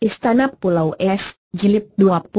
Istana Pulau Es, Jilid 25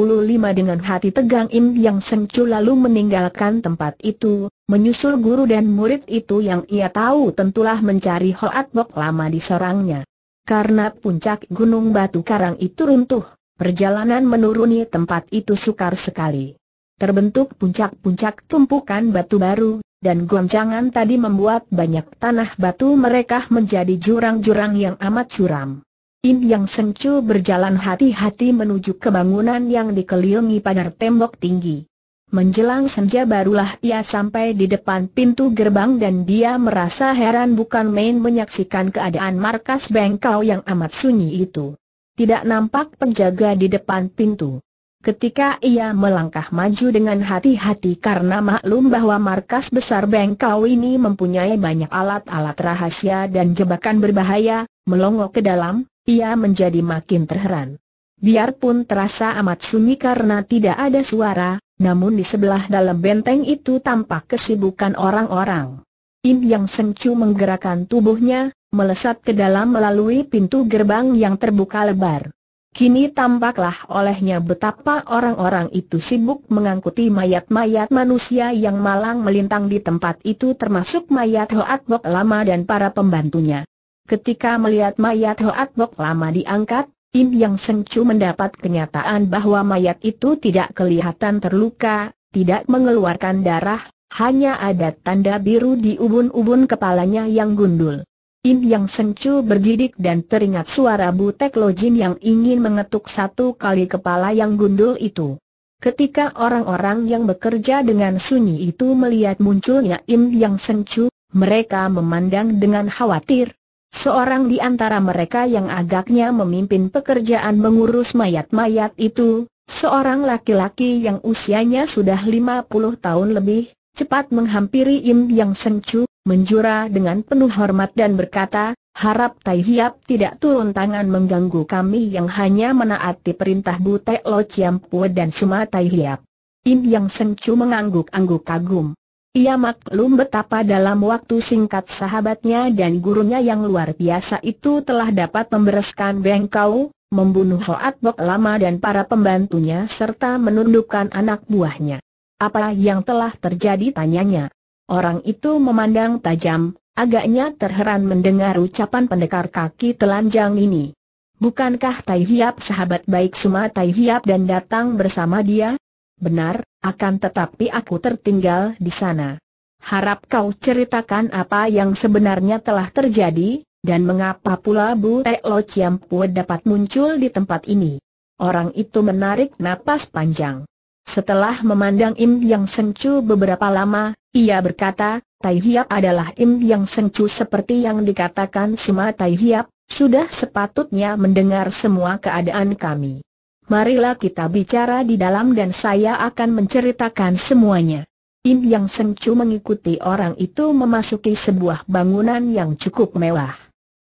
dengan hati tegang Im Yang Sengcu lalu meninggalkan tempat itu, menyusul guru dan murid itu yang ia tahu tentulah mencari Hoat Bok lama di sarangnya. Karena puncak Gunung Batu Karang itu runtuh, perjalanan menuruni tempat itu sukar sekali. Terbentuk puncak-puncak tumpukan batu baru, dan goncangan tadi membuat banyak tanah batu mereka menjadi jurang-jurang yang amat curam. Im Yang sengcu berjalan hati-hati menuju ke bangunan yang dikelilingi pagar tembok tinggi. Menjelang senja barulah ia sampai di depan pintu gerbang dan dia merasa heran bukan main menyaksikan keadaan markas bengkau yang amat sunyi itu. Tidak nampak penjaga di depan pintu. Ketika ia melangkah maju dengan hati-hati karena maklum bahwa markas besar bengkau ini mempunyai banyak alat-alat rahasia dan jebakan berbahaya, melongo ke dalam, ia menjadi makin terheran. Biarpun terasa amat sunyi karena tidak ada suara, namun di sebelah dalam benteng itu tampak kesibukan orang-orang. Im Yang Sengcu menggerakkan tubuhnya, melesat ke dalam melalui pintu gerbang yang terbuka lebar. Kini tampaklah olehnya betapa orang-orang itu sibuk mengangkuti mayat-mayat manusia yang malang melintang di tempat itu termasuk mayat Hoat Bok Lama dan para pembantunya. Ketika melihat mayat Hoat Bok lama diangkat, Im Yang Chu mendapat kenyataan bahwa mayat itu tidak kelihatan terluka, tidak mengeluarkan darah, hanya ada tanda biru di ubun-ubun kepalanya yang gundul. Im Yang Chu bergidik dan teringat suara Butek Jin yang ingin mengetuk satu kali kepala yang gundul itu. Ketika orang-orang yang bekerja dengan sunyi itu melihat munculnya Im Yang Chu, mereka memandang dengan khawatir. Seorang di antara mereka yang agaknya memimpin pekerjaan mengurus mayat-mayat itu, seorang laki-laki yang usianya sudah 50 tahun lebih, cepat menghampiri Im Yang Sengcu, menjura dengan penuh hormat dan berkata, harap Tai Hiap tidak turun tangan mengganggu kami yang hanya menaati perintah Butek Lo Chiam Pue dan semua Tai Hiap. Im Yang Sengcu mengangguk-angguk kagum. Ia maklum betapa dalam waktu singkat sahabatnya dan gurunya yang luar biasa itu telah dapat membereskan Bengkau, membunuh Hoat Bok Lama dan para pembantunya serta menundukkan anak buahnya. Apa yang telah terjadi tanyanya. Orang itu memandang tajam, agaknya terheran mendengar ucapan pendekar kaki telanjang ini. Bukankah Tai Hiap sahabat baik Suma Tai Hiap dan datang bersama dia? Benar, akan tetapi aku tertinggal di sana. Harap kau ceritakan apa yang sebenarnya telah terjadi, dan mengapa pula Bu Lo Chiam Pue dapat muncul di tempat ini. Orang itu menarik napas panjang. Setelah memandang Im Yang Sengcu beberapa lama, ia berkata, Tai Hiap adalah Im Yang Sengcu seperti yang dikatakan Suma Tai Hiap, sudah sepatutnya mendengar semua keadaan kami marilah kita bicara di dalam dan saya akan menceritakan semuanya. Im Yang Sengcu mengikuti orang itu memasuki sebuah bangunan yang cukup mewah.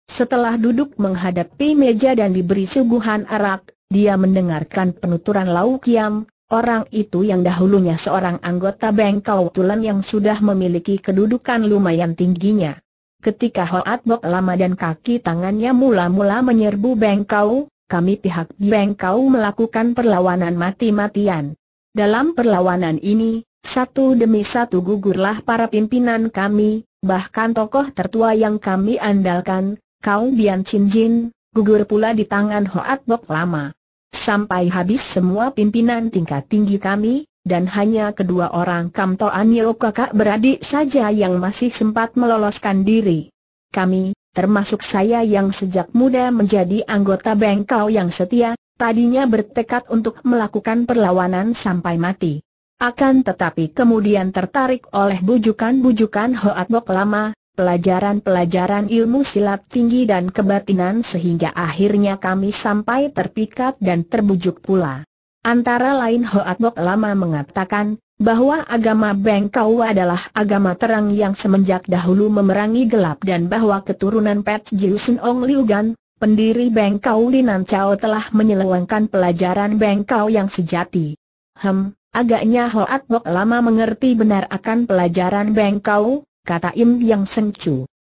Setelah duduk menghadapi meja dan diberi suguhan arak, dia mendengarkan penuturan Lau Kiam, orang itu yang dahulunya seorang anggota Bengkau Tulan yang sudah memiliki kedudukan lumayan tingginya. Ketika Hoat Bok lama dan kaki tangannya mula-mula menyerbu Bengkau, kami pihak kau melakukan perlawanan mati-matian. Dalam perlawanan ini, satu demi satu gugurlah para pimpinan kami, bahkan tokoh tertua yang kami andalkan, Kau Bian Chin Jin, gugur pula di tangan Hoat Bok Lama. Sampai habis semua pimpinan tingkat tinggi kami, dan hanya kedua orang Kamto Anio kakak beradik saja yang masih sempat meloloskan diri. Kami, termasuk saya yang sejak muda menjadi anggota bengkau yang setia, tadinya bertekad untuk melakukan perlawanan sampai mati. Akan tetapi kemudian tertarik oleh bujukan-bujukan Hoat lama, pelajaran-pelajaran ilmu silat tinggi dan kebatinan sehingga akhirnya kami sampai terpikat dan terbujuk pula. Antara lain Hoat lama mengatakan, bahwa agama Bengkau adalah agama terang yang semenjak dahulu memerangi gelap dan bahwa keturunan Pet Jiusen Ong Liu Gan, pendiri Bengkau Linan Chao telah menyelewengkan pelajaran Bengkau yang sejati. Hem, agaknya Hoat Bok lama mengerti benar akan pelajaran Bengkau, kata Im Yang Sencu.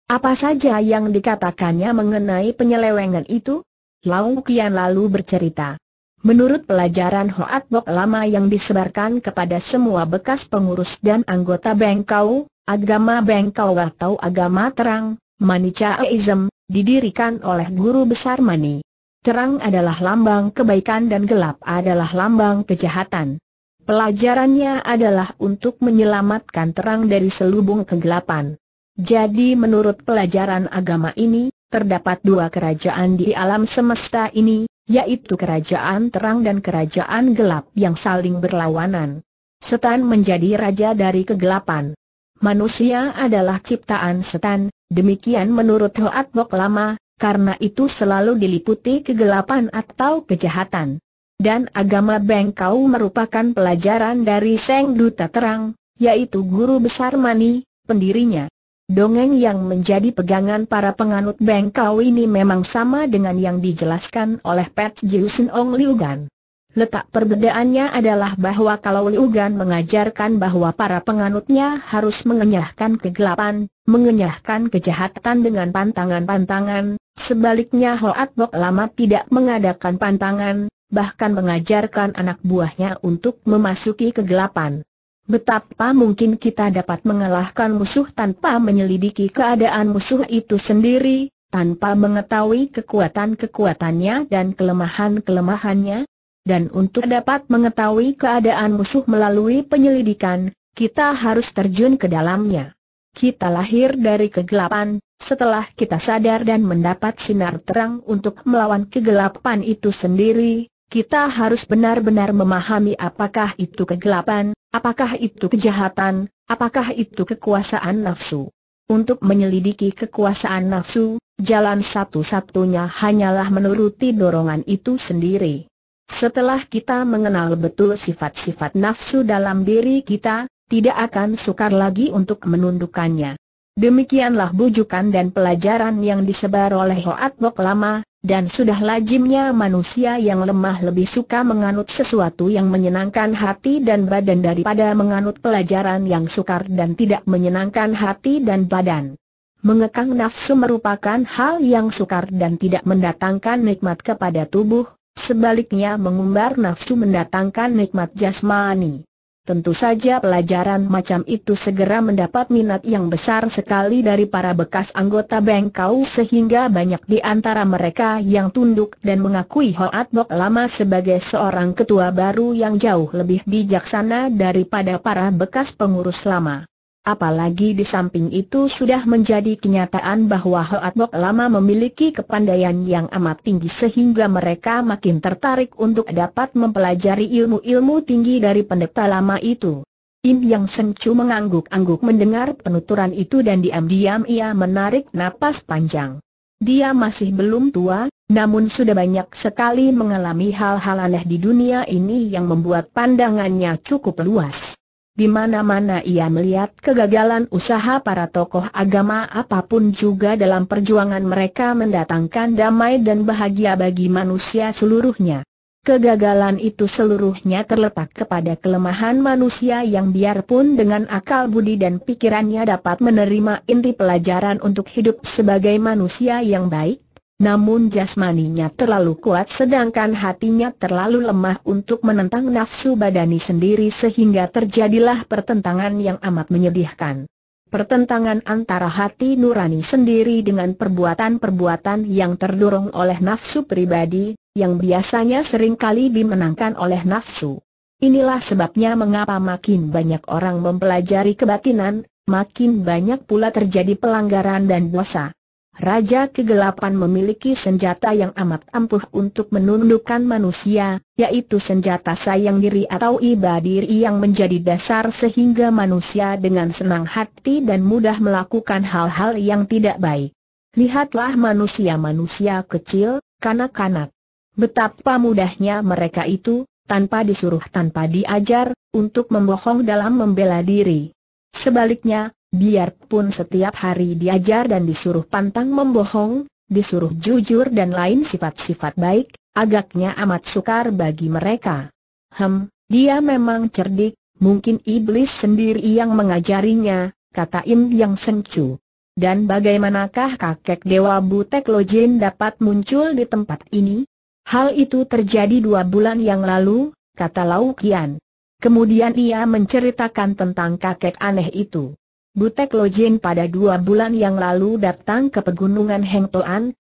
Apa saja yang dikatakannya mengenai penyelewengan itu? Lau Kian lalu bercerita. Menurut pelajaran Hoat Bok lama yang disebarkan kepada semua bekas pengurus dan anggota Bengkau, agama Bengkau atau agama terang, Manichaeism, didirikan oleh guru besar Mani. Terang adalah lambang kebaikan dan gelap adalah lambang kejahatan. Pelajarannya adalah untuk menyelamatkan terang dari selubung kegelapan. Jadi menurut pelajaran agama ini, terdapat dua kerajaan di alam semesta ini, yaitu kerajaan terang dan kerajaan gelap yang saling berlawanan. Setan menjadi raja dari kegelapan. Manusia adalah ciptaan setan, demikian menurut Hoat Bok Lama, karena itu selalu diliputi kegelapan atau kejahatan. Dan agama Bengkau merupakan pelajaran dari Seng Duta Terang, yaitu guru besar Mani, pendirinya. Dongeng yang menjadi pegangan para penganut bengkau ini memang sama dengan yang dijelaskan oleh Pat Jiusin Ong Liu Gan. Letak perbedaannya adalah bahwa kalau Liu Gan mengajarkan bahwa para penganutnya harus mengenyahkan kegelapan, mengenyahkan kejahatan dengan pantangan-pantangan, sebaliknya Hoat Bok lama tidak mengadakan pantangan, bahkan mengajarkan anak buahnya untuk memasuki kegelapan. Betapa mungkin kita dapat mengalahkan musuh tanpa menyelidiki keadaan musuh itu sendiri, tanpa mengetahui kekuatan-kekuatannya dan kelemahan-kelemahannya? Dan untuk dapat mengetahui keadaan musuh melalui penyelidikan, kita harus terjun ke dalamnya. Kita lahir dari kegelapan, setelah kita sadar dan mendapat sinar terang untuk melawan kegelapan itu sendiri, kita harus benar-benar memahami apakah itu kegelapan, Apakah itu kejahatan, apakah itu kekuasaan nafsu? Untuk menyelidiki kekuasaan nafsu, jalan satu-satunya hanyalah menuruti dorongan itu sendiri. Setelah kita mengenal betul sifat-sifat nafsu dalam diri kita, tidak akan sukar lagi untuk menundukkannya. Demikianlah bujukan dan pelajaran yang disebar oleh Hoat Bok lama, dan sudah lazimnya manusia yang lemah lebih suka menganut sesuatu yang menyenangkan hati dan badan daripada menganut pelajaran yang sukar dan tidak menyenangkan hati dan badan. Mengekang nafsu merupakan hal yang sukar dan tidak mendatangkan nikmat kepada tubuh, sebaliknya mengumbar nafsu mendatangkan nikmat jasmani. Tentu saja pelajaran macam itu segera mendapat minat yang besar sekali dari para bekas anggota Bengkau sehingga banyak di antara mereka yang tunduk dan mengakui Hoat Bok lama sebagai seorang ketua baru yang jauh lebih bijaksana daripada para bekas pengurus lama. Apalagi di samping itu sudah menjadi kenyataan bahwa Hoat Bok lama memiliki kepandaian yang amat tinggi sehingga mereka makin tertarik untuk dapat mempelajari ilmu-ilmu tinggi dari pendeta lama itu. Im Yang Sencu mengangguk-angguk mendengar penuturan itu dan diam-diam ia menarik napas panjang. Dia masih belum tua, namun sudah banyak sekali mengalami hal-hal aneh di dunia ini yang membuat pandangannya cukup luas. Di mana-mana ia melihat kegagalan usaha para tokoh agama apapun juga dalam perjuangan mereka mendatangkan damai dan bahagia bagi manusia seluruhnya. Kegagalan itu seluruhnya terletak kepada kelemahan manusia yang biarpun dengan akal budi dan pikirannya dapat menerima inti pelajaran untuk hidup sebagai manusia yang baik, namun jasmaninya terlalu kuat sedangkan hatinya terlalu lemah untuk menentang nafsu badani sendiri sehingga terjadilah pertentangan yang amat menyedihkan. Pertentangan antara hati nurani sendiri dengan perbuatan-perbuatan yang terdorong oleh nafsu pribadi, yang biasanya seringkali dimenangkan oleh nafsu. Inilah sebabnya mengapa makin banyak orang mempelajari kebatinan, makin banyak pula terjadi pelanggaran dan dosa. Raja Kegelapan memiliki senjata yang amat ampuh untuk menundukkan manusia, yaitu senjata sayang diri atau ibadiri yang menjadi dasar sehingga manusia dengan senang hati dan mudah melakukan hal-hal yang tidak baik. Lihatlah manusia-manusia kecil, kanak-kanak. Betapa mudahnya mereka itu, tanpa disuruh tanpa diajar, untuk membohong dalam membela diri. Sebaliknya, Biarpun setiap hari diajar dan disuruh pantang membohong, disuruh jujur dan lain sifat-sifat baik, agaknya amat sukar bagi mereka. Hem, dia memang cerdik, mungkin iblis sendiri yang mengajarinya, kata Im Yang Sencu. Dan bagaimanakah kakek Dewa Butek Lojin dapat muncul di tempat ini? Hal itu terjadi dua bulan yang lalu, kata Lau Kian. Kemudian ia menceritakan tentang kakek aneh itu. Butek Lojin pada dua bulan yang lalu datang ke pegunungan Heng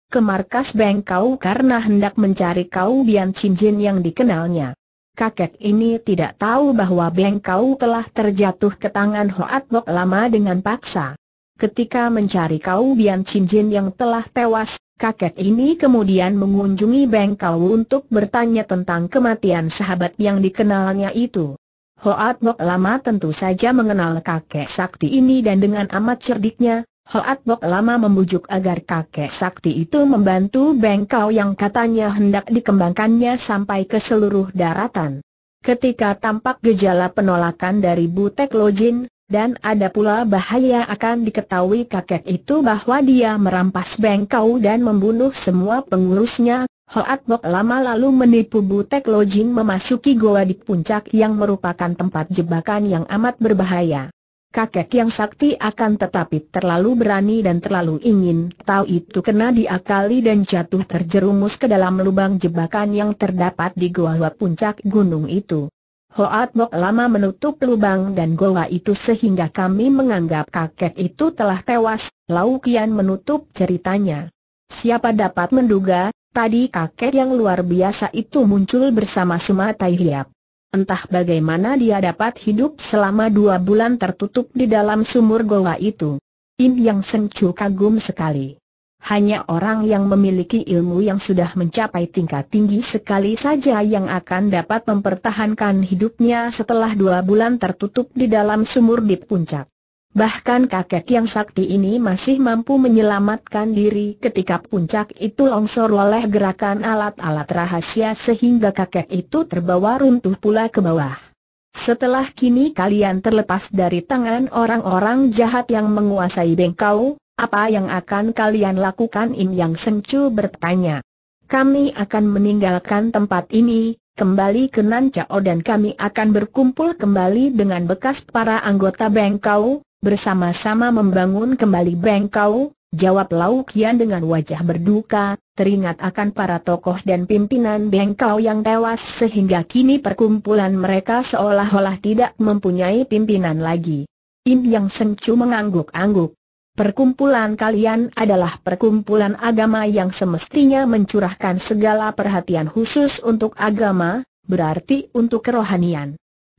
ke markas Bengkau karena hendak mencari Kau Bian Cinjin yang dikenalnya. Kakek ini tidak tahu bahwa Bengkau telah terjatuh ke tangan Hoat Bok lama dengan paksa. Ketika mencari Kau Bian Cinjin yang telah tewas, kakek ini kemudian mengunjungi Bengkau untuk bertanya tentang kematian sahabat yang dikenalnya itu. Hoat Bok lama tentu saja mengenal kakek sakti ini dan dengan amat cerdiknya, Hoat Bok lama membujuk agar kakek sakti itu membantu bengkau yang katanya hendak dikembangkannya sampai ke seluruh daratan. Ketika tampak gejala penolakan dari Butek Lojin, dan ada pula bahaya akan diketahui kakek itu bahwa dia merampas bengkau dan membunuh semua pengurusnya, Hoat Bok lama lalu menipu Butek Lojing memasuki goa di puncak yang merupakan tempat jebakan yang amat berbahaya. Kakek yang sakti akan tetapi terlalu berani dan terlalu ingin tahu itu kena diakali dan jatuh terjerumus ke dalam lubang jebakan yang terdapat di goa puncak gunung itu. Hoat Bok lama menutup lubang dan goa itu sehingga kami menganggap kakek itu telah tewas, Lau Kian menutup ceritanya. Siapa dapat menduga, Tadi kakek yang luar biasa itu muncul bersama Tai Hiap. Entah bagaimana dia dapat hidup selama dua bulan tertutup di dalam sumur goa itu. In Yang Sengcu kagum sekali. Hanya orang yang memiliki ilmu yang sudah mencapai tingkat tinggi sekali saja yang akan dapat mempertahankan hidupnya setelah dua bulan tertutup di dalam sumur di puncak. Bahkan kakek yang sakti ini masih mampu menyelamatkan diri ketika puncak itu longsor oleh gerakan alat-alat rahasia sehingga kakek itu terbawa runtuh pula ke bawah. Setelah kini kalian terlepas dari tangan orang-orang jahat yang menguasai bengkau, apa yang akan kalian lakukan In Yang Sencu bertanya. Kami akan meninggalkan tempat ini, kembali ke Nancao dan kami akan berkumpul kembali dengan bekas para anggota Bengkau, bersama-sama membangun kembali bengkau, jawab Lau Kian dengan wajah berduka, teringat akan para tokoh dan pimpinan bengkau yang tewas sehingga kini perkumpulan mereka seolah-olah tidak mempunyai pimpinan lagi. Im Yang Sencu mengangguk-angguk. Perkumpulan kalian adalah perkumpulan agama yang semestinya mencurahkan segala perhatian khusus untuk agama, berarti untuk kerohanian.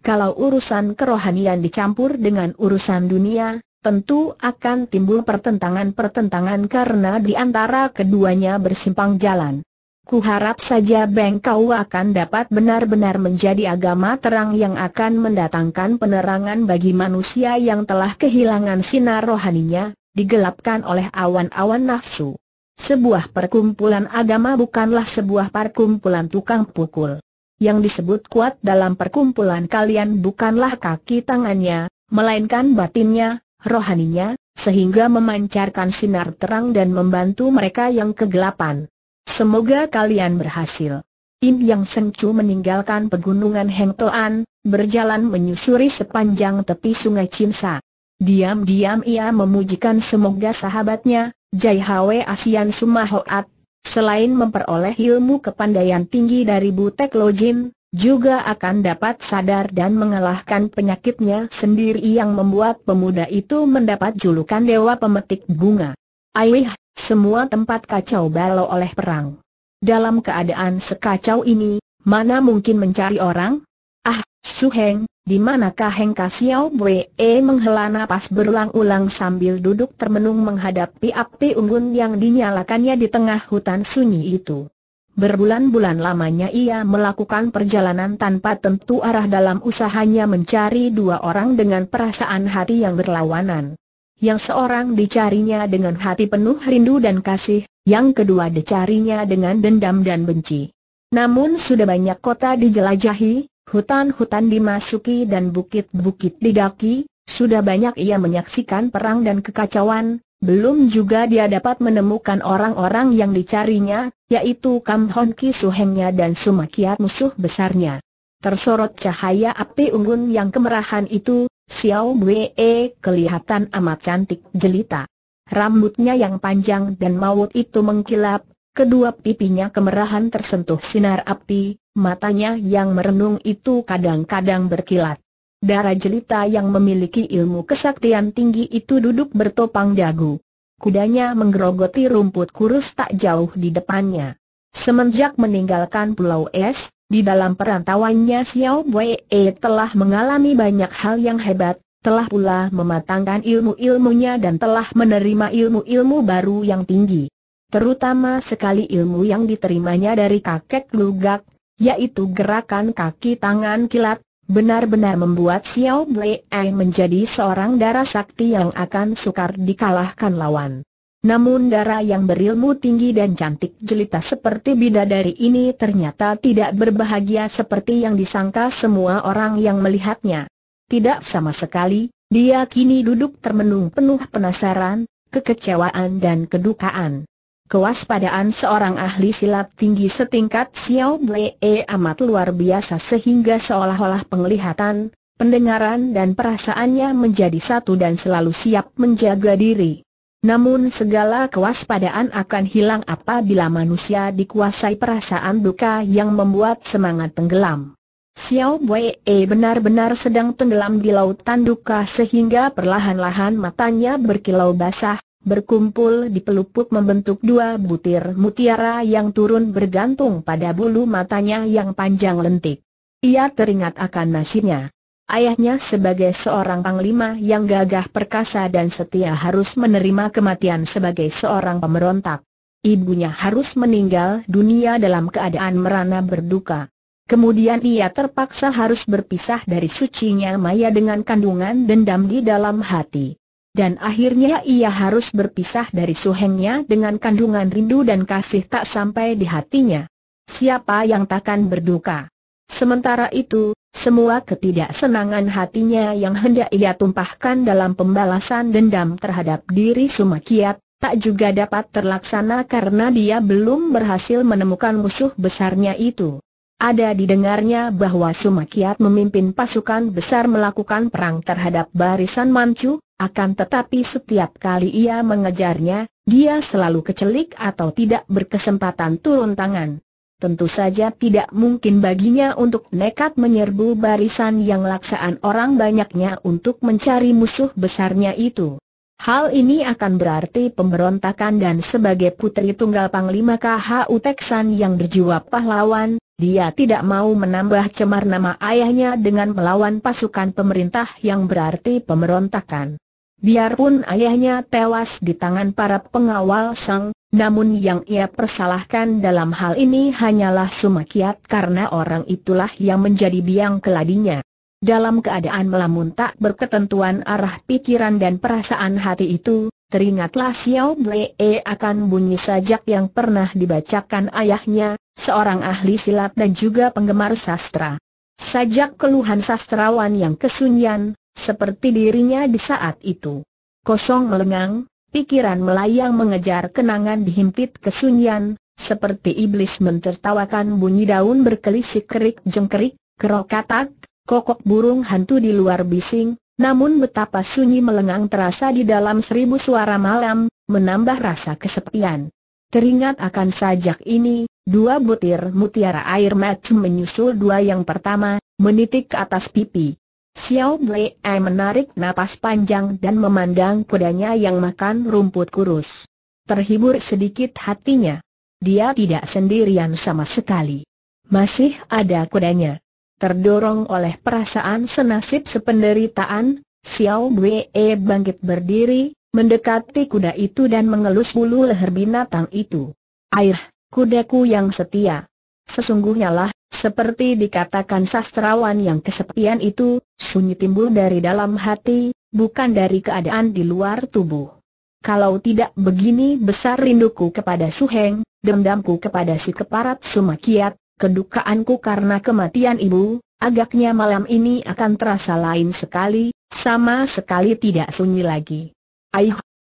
Kalau urusan kerohanian dicampur dengan urusan dunia, tentu akan timbul pertentangan-pertentangan karena di antara keduanya bersimpang jalan. Kuharap saja Bengkau akan dapat benar-benar menjadi agama terang yang akan mendatangkan penerangan bagi manusia yang telah kehilangan sinar rohaninya, digelapkan oleh awan-awan nafsu. Sebuah perkumpulan agama bukanlah sebuah perkumpulan tukang pukul yang disebut kuat dalam perkumpulan kalian bukanlah kaki tangannya, melainkan batinnya, rohaninya, sehingga memancarkan sinar terang dan membantu mereka yang kegelapan. Semoga kalian berhasil. Im Yang Sengcu meninggalkan pegunungan Hengtoan, berjalan menyusuri sepanjang tepi sungai Cimsa. Diam-diam ia memujikan semoga sahabatnya, Jai Hwe Asian Sumahoat, Selain memperoleh ilmu kepandaian tinggi dari Butek Lojin, juga akan dapat sadar dan mengalahkan penyakitnya sendiri yang membuat pemuda itu mendapat julukan Dewa Pemetik Bunga. Aih, semua tempat kacau balau oleh perang. Dalam keadaan sekacau ini, mana mungkin mencari orang? Ah, Suheng, di manakah Hengka Xiao Bwe e menghela napas berulang-ulang sambil duduk termenung menghadapi api unggun yang dinyalakannya di tengah hutan sunyi itu. Berbulan-bulan lamanya ia melakukan perjalanan tanpa tentu arah dalam usahanya mencari dua orang dengan perasaan hati yang berlawanan. Yang seorang dicarinya dengan hati penuh rindu dan kasih, yang kedua dicarinya dengan dendam dan benci. Namun sudah banyak kota dijelajahi, Hutan-hutan dimasuki dan bukit-bukit didaki, sudah banyak ia menyaksikan perang dan kekacauan, belum juga dia dapat menemukan orang-orang yang dicarinya, yaitu Kam Hon Ki Suhengnya dan Sumakiat musuh besarnya. Tersorot cahaya api unggun yang kemerahan itu, Xiao Wei kelihatan amat cantik jelita. Rambutnya yang panjang dan maut itu mengkilap, Kedua pipinya kemerahan tersentuh sinar api, matanya yang merenung itu kadang-kadang berkilat. Darah jelita yang memiliki ilmu kesaktian tinggi itu duduk bertopang dagu. Kudanya menggerogoti rumput kurus tak jauh di depannya. Semenjak meninggalkan Pulau Es, di dalam perantauannya Xiao Wei e telah mengalami banyak hal yang hebat, telah pula mematangkan ilmu-ilmunya dan telah menerima ilmu-ilmu baru yang tinggi terutama sekali ilmu yang diterimanya dari kakek Lugak, yaitu gerakan kaki tangan kilat, benar-benar membuat Xiao Blei menjadi seorang darah sakti yang akan sukar dikalahkan lawan. Namun darah yang berilmu tinggi dan cantik jelita seperti bidadari ini ternyata tidak berbahagia seperti yang disangka semua orang yang melihatnya. Tidak sama sekali, dia kini duduk termenung penuh penasaran, kekecewaan dan kedukaan. Kewaspadaan seorang ahli silat tinggi setingkat Xiao Blee amat luar biasa sehingga seolah-olah penglihatan, pendengaran dan perasaannya menjadi satu dan selalu siap menjaga diri. Namun segala kewaspadaan akan hilang apabila manusia dikuasai perasaan duka yang membuat semangat tenggelam. Xiao Wei e benar-benar sedang tenggelam di lautan duka sehingga perlahan-lahan matanya berkilau basah, berkumpul di pelupuk membentuk dua butir mutiara yang turun bergantung pada bulu matanya yang panjang lentik. Ia teringat akan nasibnya. Ayahnya sebagai seorang panglima yang gagah perkasa dan setia harus menerima kematian sebagai seorang pemberontak. Ibunya harus meninggal dunia dalam keadaan merana berduka. Kemudian ia terpaksa harus berpisah dari sucinya Maya dengan kandungan dendam di dalam hati dan akhirnya ia harus berpisah dari suhengnya dengan kandungan rindu dan kasih tak sampai di hatinya. Siapa yang takkan berduka? Sementara itu, semua ketidaksenangan hatinya yang hendak ia tumpahkan dalam pembalasan dendam terhadap diri Sumakiat, tak juga dapat terlaksana karena dia belum berhasil menemukan musuh besarnya itu. Ada didengarnya bahwa Sumakiat memimpin pasukan besar melakukan perang terhadap barisan Manchu, akan tetapi setiap kali ia mengejarnya, dia selalu kecelik atau tidak berkesempatan turun tangan. Tentu saja tidak mungkin baginya untuk nekat menyerbu barisan yang laksaan orang banyaknya untuk mencari musuh besarnya itu. Hal ini akan berarti pemberontakan dan sebagai putri tunggal Panglima KHU Teksan yang berjiwa pahlawan, dia tidak mau menambah cemar nama ayahnya dengan melawan pasukan pemerintah yang berarti pemberontakan. Biarpun ayahnya tewas di tangan para pengawal sang, namun yang ia persalahkan dalam hal ini hanyalah Sumakiat karena orang itulah yang menjadi biang keladinya. Dalam keadaan melamun tak berketentuan arah pikiran dan perasaan hati itu, teringatlah Xiao Blee e akan bunyi sajak yang pernah dibacakan ayahnya, seorang ahli silat dan juga penggemar sastra. Sajak keluhan sastrawan yang kesunyian, seperti dirinya di saat itu. Kosong melengang, pikiran melayang mengejar kenangan dihimpit kesunyian, seperti iblis mentertawakan bunyi daun berkelisik kerik jengkerik, kerok katak, kokok burung hantu di luar bising, namun betapa sunyi melengang terasa di dalam seribu suara malam, menambah rasa kesepian. Teringat akan sajak ini, dua butir mutiara air mata menyusul dua yang pertama, menitik ke atas pipi. Xiao Blei menarik napas panjang dan memandang kudanya yang makan rumput kurus. Terhibur sedikit hatinya. Dia tidak sendirian sama sekali. Masih ada kudanya. Terdorong oleh perasaan senasib sependeritaan, Xiao Blei bangkit berdiri, mendekati kuda itu dan mengelus bulu leher binatang itu. Air, kudaku yang setia. Sesungguhnya lah, seperti dikatakan sastrawan yang kesepian itu, sunyi timbul dari dalam hati, bukan dari keadaan di luar tubuh. Kalau tidak begini besar rinduku kepada Suheng, dendamku kepada si keparat Sumakiat, kedukaanku karena kematian ibu, agaknya malam ini akan terasa lain sekali, sama sekali tidak sunyi lagi. Aih,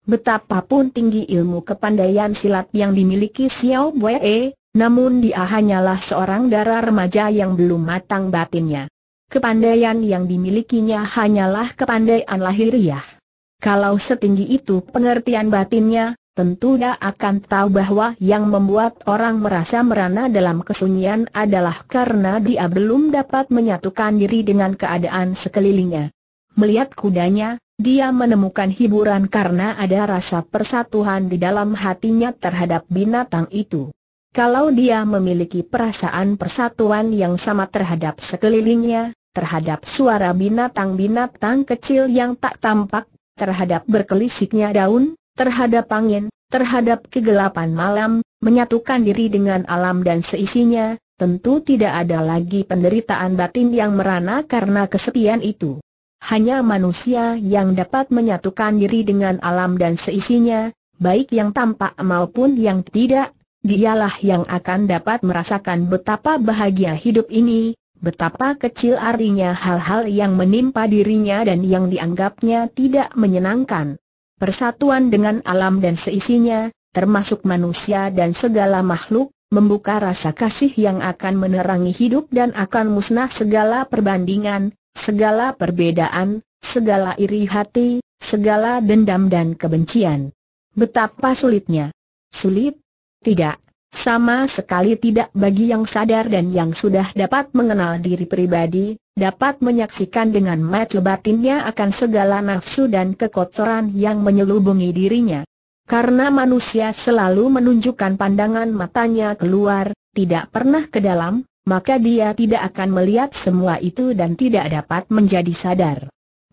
betapapun tinggi ilmu kepandaian silat yang dimiliki Xiao Wei, namun dia hanyalah seorang darah remaja yang belum matang batinnya. Kepandaian yang dimilikinya hanyalah kepandaian lahiriah. Kalau setinggi itu pengertian batinnya, tentu dia akan tahu bahwa yang membuat orang merasa merana dalam kesunyian adalah karena dia belum dapat menyatukan diri dengan keadaan sekelilingnya. Melihat kudanya, dia menemukan hiburan karena ada rasa persatuan di dalam hatinya terhadap binatang itu. Kalau dia memiliki perasaan persatuan yang sama terhadap sekelilingnya, terhadap suara binatang-binatang kecil yang tak tampak, terhadap berkelisiknya daun, terhadap angin, terhadap kegelapan malam, menyatukan diri dengan alam dan seisinya, tentu tidak ada lagi penderitaan batin yang merana karena kesepian itu. Hanya manusia yang dapat menyatukan diri dengan alam dan seisinya, baik yang tampak maupun yang tidak, dialah yang akan dapat merasakan betapa bahagia hidup ini, betapa kecil artinya hal-hal yang menimpa dirinya dan yang dianggapnya tidak menyenangkan. Persatuan dengan alam dan seisinya, termasuk manusia dan segala makhluk, membuka rasa kasih yang akan menerangi hidup dan akan musnah segala perbandingan, segala perbedaan, segala iri hati, segala dendam dan kebencian. Betapa sulitnya. Sulit, tidak, sama sekali tidak bagi yang sadar dan yang sudah dapat mengenal diri pribadi, dapat menyaksikan dengan mat lebatinnya akan segala nafsu dan kekotoran yang menyelubungi dirinya. Karena manusia selalu menunjukkan pandangan matanya keluar, tidak pernah ke dalam, maka dia tidak akan melihat semua itu dan tidak dapat menjadi sadar.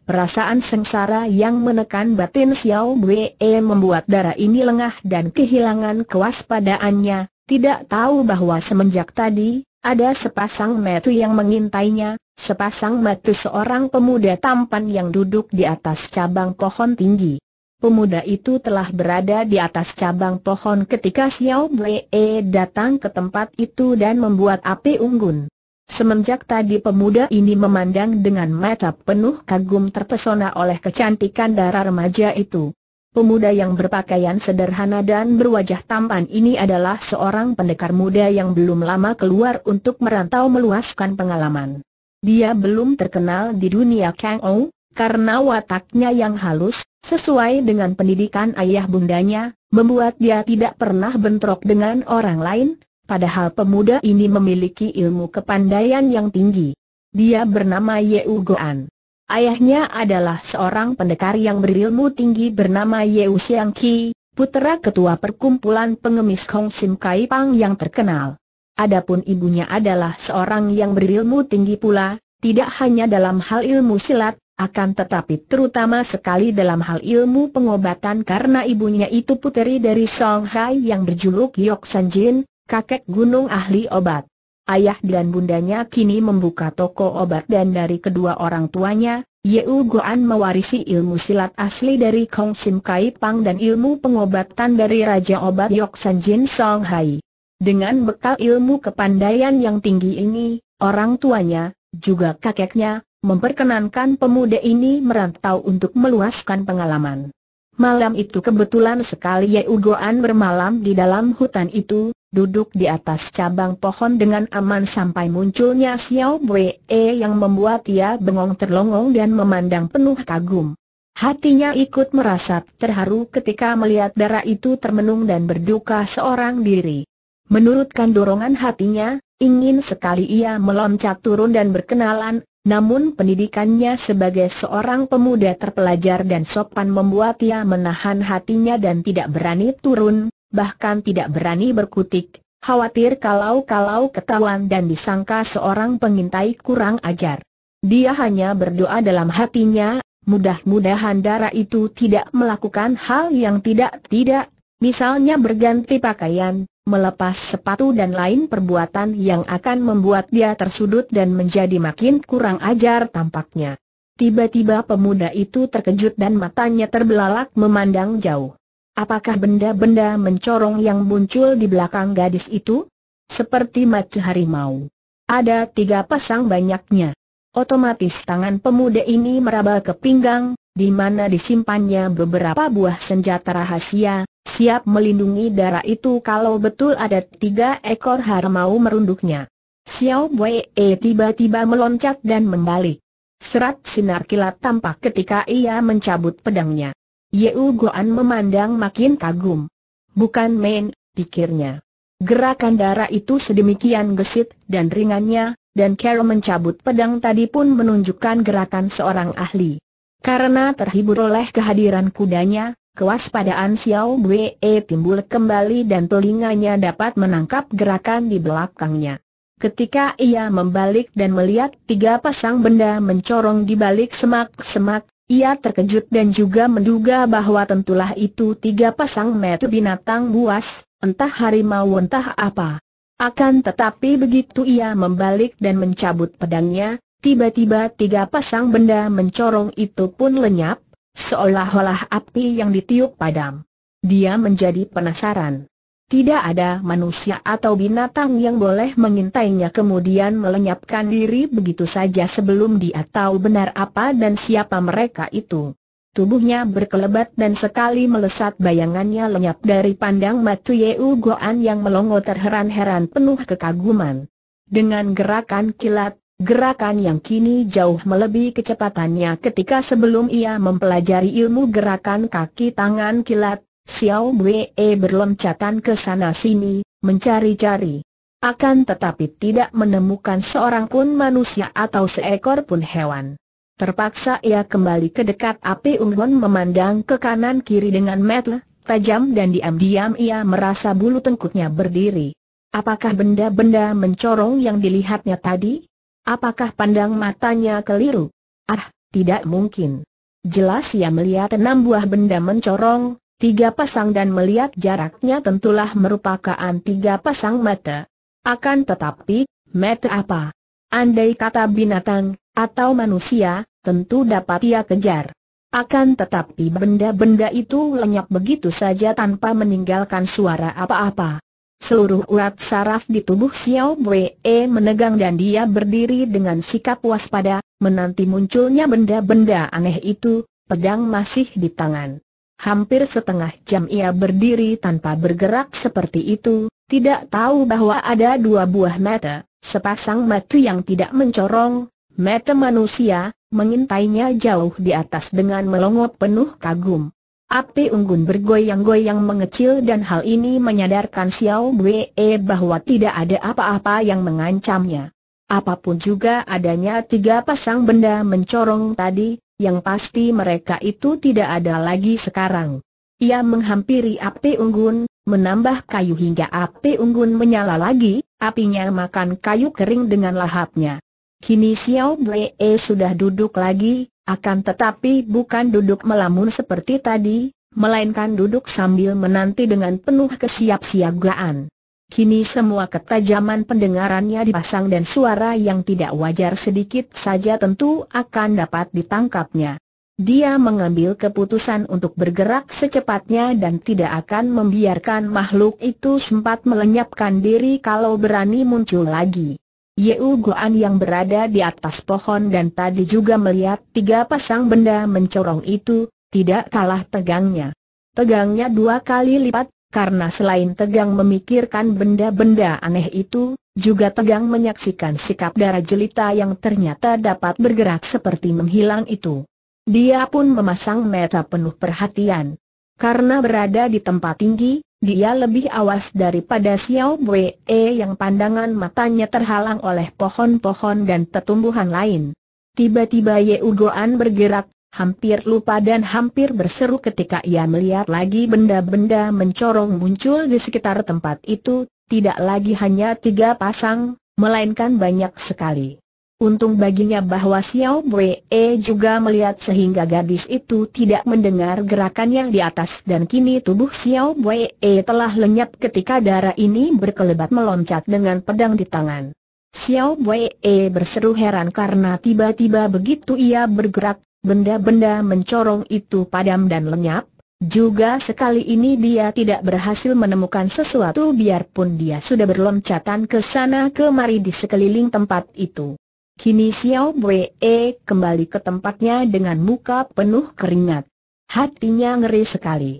Perasaan sengsara yang menekan batin Xiao Wei membuat darah ini lengah dan kehilangan kewaspadaannya, tidak tahu bahwa semenjak tadi, ada sepasang metu yang mengintainya, sepasang metu seorang pemuda tampan yang duduk di atas cabang pohon tinggi. Pemuda itu telah berada di atas cabang pohon ketika Xiao Wei datang ke tempat itu dan membuat api unggun. Semenjak tadi pemuda ini memandang dengan mata penuh kagum terpesona oleh kecantikan darah remaja itu. Pemuda yang berpakaian sederhana dan berwajah tampan ini adalah seorang pendekar muda yang belum lama keluar untuk merantau meluaskan pengalaman. Dia belum terkenal di dunia Kang Ou, karena wataknya yang halus, sesuai dengan pendidikan ayah bundanya, membuat dia tidak pernah bentrok dengan orang lain, Padahal pemuda ini memiliki ilmu kepandaian yang tinggi. Dia bernama Ye Ugoan. Ayahnya adalah seorang pendekar yang berilmu tinggi bernama Ye Usiang Ki, putera ketua perkumpulan pengemis Kong Sim Kai Pang yang terkenal. Adapun ibunya adalah seorang yang berilmu tinggi pula, tidak hanya dalam hal ilmu silat, akan tetapi terutama sekali dalam hal ilmu pengobatan karena ibunya itu puteri dari Song Songhai yang berjuluk Yok San Jin, kakek gunung ahli obat. Ayah dan bundanya kini membuka toko obat dan dari kedua orang tuanya, Yeu Goan mewarisi ilmu silat asli dari Kong Sim Kai Pang dan ilmu pengobatan dari Raja Obat Yok San Jin Song Hai. Dengan bekal ilmu kepandaian yang tinggi ini, orang tuanya, juga kakeknya, memperkenankan pemuda ini merantau untuk meluaskan pengalaman. Malam itu kebetulan sekali Yeu Goan bermalam di dalam hutan itu, duduk di atas cabang pohon dengan aman sampai munculnya Xiao Wei e yang membuat ia bengong terlongong dan memandang penuh kagum. Hatinya ikut merasa terharu ketika melihat darah itu termenung dan berduka seorang diri. Menurutkan dorongan hatinya, ingin sekali ia meloncat turun dan berkenalan, namun pendidikannya sebagai seorang pemuda terpelajar dan sopan membuat ia menahan hatinya dan tidak berani turun, bahkan tidak berani berkutik, khawatir kalau-kalau ketahuan dan disangka seorang pengintai kurang ajar. Dia hanya berdoa dalam hatinya, mudah-mudahan darah itu tidak melakukan hal yang tidak-tidak, misalnya berganti pakaian, melepas sepatu dan lain perbuatan yang akan membuat dia tersudut dan menjadi makin kurang ajar tampaknya. Tiba-tiba pemuda itu terkejut dan matanya terbelalak memandang jauh. Apakah benda-benda mencorong yang muncul di belakang gadis itu? Seperti mata harimau. Ada tiga pasang banyaknya. Otomatis tangan pemuda ini meraba ke pinggang, di mana disimpannya beberapa buah senjata rahasia, siap melindungi darah itu kalau betul ada tiga ekor harimau merunduknya. Xiao Wei e tiba-tiba meloncat dan membalik. Serat sinar kilat tampak ketika ia mencabut pedangnya. Yeu Goan memandang makin kagum. Bukan main, pikirnya. Gerakan darah itu sedemikian gesit dan ringannya, dan Carol mencabut pedang tadi pun menunjukkan gerakan seorang ahli. Karena terhibur oleh kehadiran kudanya, kewaspadaan Xiao Wei e timbul kembali dan telinganya dapat menangkap gerakan di belakangnya. Ketika ia membalik dan melihat tiga pasang benda mencorong di balik semak-semak, ia terkejut dan juga menduga bahwa tentulah itu tiga pasang mata binatang buas, entah harimau entah apa. Akan tetapi begitu ia membalik dan mencabut pedangnya, tiba-tiba tiga pasang benda mencorong itu pun lenyap, seolah-olah api yang ditiup padam. Dia menjadi penasaran. Tidak ada manusia atau binatang yang boleh mengintainya kemudian melenyapkan diri begitu saja sebelum dia tahu benar apa dan siapa mereka itu. Tubuhnya berkelebat dan sekali melesat bayangannya lenyap dari pandang Matu Yeu Goan yang melongo terheran-heran penuh kekaguman. Dengan gerakan kilat, gerakan yang kini jauh melebihi kecepatannya ketika sebelum ia mempelajari ilmu gerakan kaki tangan kilat, Xiao Wei e berloncatan ke sana-sini, mencari-cari. Akan tetapi tidak menemukan seorang pun manusia atau seekor pun hewan. Terpaksa ia kembali ke dekat api unggun memandang ke kanan-kiri dengan metel, tajam dan diam-diam ia merasa bulu tengkuknya berdiri. Apakah benda-benda mencorong yang dilihatnya tadi? Apakah pandang matanya keliru? Ah, tidak mungkin. Jelas ia melihat enam buah benda mencorong, Tiga pasang dan melihat jaraknya tentulah merupakan tiga pasang mata. Akan tetapi, mata apa? Andai kata binatang, atau manusia, tentu dapat ia kejar. Akan tetapi benda-benda itu lenyap begitu saja tanpa meninggalkan suara apa-apa. Seluruh urat saraf di tubuh Xiao Wei menegang dan dia berdiri dengan sikap waspada, menanti munculnya benda-benda aneh itu, pedang masih di tangan. Hampir setengah jam ia berdiri tanpa bergerak seperti itu, tidak tahu bahwa ada dua buah mata, sepasang mata yang tidak mencorong, mata manusia, mengintainya jauh di atas dengan melongot penuh kagum. Api unggun bergoyang-goyang mengecil dan hal ini menyadarkan Xiao Wei bahwa tidak ada apa-apa yang mengancamnya. Apapun juga adanya tiga pasang benda mencorong tadi, yang pasti mereka itu tidak ada lagi sekarang. Ia menghampiri api unggun, menambah kayu hingga api unggun menyala lagi, apinya makan kayu kering dengan lahapnya. Kini Xiao Blee sudah duduk lagi, akan tetapi bukan duduk melamun seperti tadi, melainkan duduk sambil menanti dengan penuh kesiapsiagaan. Kini semua ketajaman pendengarannya dipasang dan suara yang tidak wajar sedikit saja tentu akan dapat ditangkapnya. Dia mengambil keputusan untuk bergerak secepatnya dan tidak akan membiarkan makhluk itu sempat melenyapkan diri kalau berani muncul lagi. Yeu Guan yang berada di atas pohon dan tadi juga melihat tiga pasang benda mencorong itu, tidak kalah tegangnya. Tegangnya dua kali lipat, karena selain tegang memikirkan benda-benda aneh itu, juga tegang menyaksikan sikap darah jelita yang ternyata dapat bergerak seperti menghilang itu. Dia pun memasang mata penuh perhatian. Karena berada di tempat tinggi, dia lebih awas daripada Xiao Wei yang pandangan matanya terhalang oleh pohon-pohon dan tetumbuhan lain. Tiba-tiba Ye Ugoan bergerak hampir lupa dan hampir berseru ketika ia melihat lagi benda-benda mencorong muncul di sekitar tempat itu, tidak lagi hanya tiga pasang, melainkan banyak sekali. Untung baginya bahwa Xiao Wei juga melihat sehingga gadis itu tidak mendengar gerakan yang di atas dan kini tubuh Xiao Wei telah lenyap ketika darah ini berkelebat meloncat dengan pedang di tangan. Xiao Wei berseru heran karena tiba-tiba begitu ia bergerak, Benda-benda mencorong itu padam dan lenyap, juga sekali ini dia tidak berhasil menemukan sesuatu biarpun dia sudah berloncatan ke sana kemari di sekeliling tempat itu. Kini Xiao Wei kembali ke tempatnya dengan muka penuh keringat. Hatinya ngeri sekali.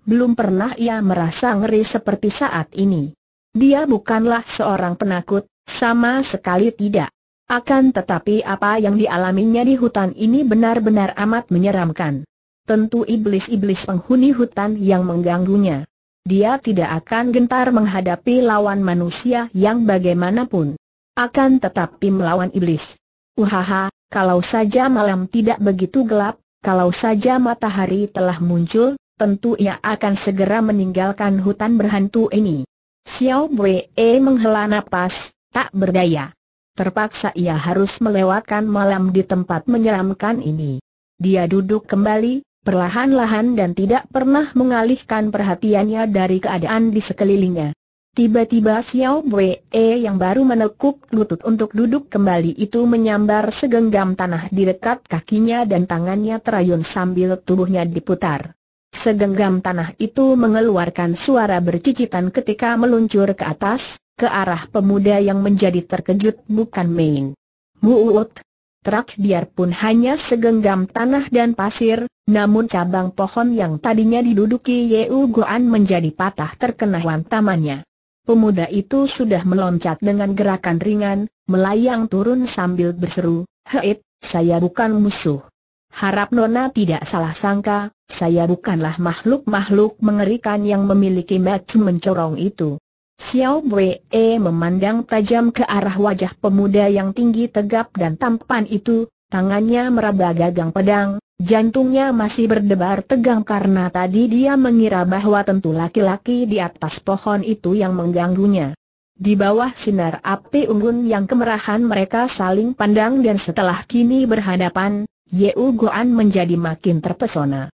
Belum pernah ia merasa ngeri seperti saat ini. Dia bukanlah seorang penakut, sama sekali tidak. Akan tetapi apa yang dialaminya di hutan ini benar-benar amat menyeramkan. Tentu iblis-iblis penghuni hutan yang mengganggunya. Dia tidak akan gentar menghadapi lawan manusia yang bagaimanapun. Akan tetapi melawan iblis. Uhaha, kalau saja malam tidak begitu gelap, kalau saja matahari telah muncul, tentu ia akan segera meninggalkan hutan berhantu ini. Xiao Wei menghela napas, tak berdaya. Terpaksa ia harus melewatkan malam di tempat menyeramkan ini. Dia duduk kembali, perlahan-lahan dan tidak pernah mengalihkan perhatiannya dari keadaan di sekelilingnya. Tiba-tiba Xiao Wei yang baru menekuk lutut untuk duduk kembali itu menyambar segenggam tanah di dekat kakinya dan tangannya terayun sambil tubuhnya diputar. Segenggam tanah itu mengeluarkan suara bercicitan ketika meluncur ke atas, ke arah pemuda yang menjadi terkejut bukan main. Muut. truk biarpun hanya segenggam tanah dan pasir, namun cabang pohon yang tadinya diduduki Yeu Goan menjadi patah terkena tamannya. Pemuda itu sudah meloncat dengan gerakan ringan, melayang turun sambil berseru, Heit, saya bukan musuh. Harap Nona tidak salah sangka, saya bukanlah makhluk-makhluk mengerikan yang memiliki mata mencorong itu. Xiao E memandang tajam ke arah wajah pemuda yang tinggi tegap dan tampan itu, tangannya meraba gagang pedang, jantungnya masih berdebar tegang karena tadi dia mengira bahwa tentu laki-laki di atas pohon itu yang mengganggunya. Di bawah sinar api unggun yang kemerahan mereka saling pandang dan setelah kini berhadapan, Yeu Goan menjadi makin terpesona.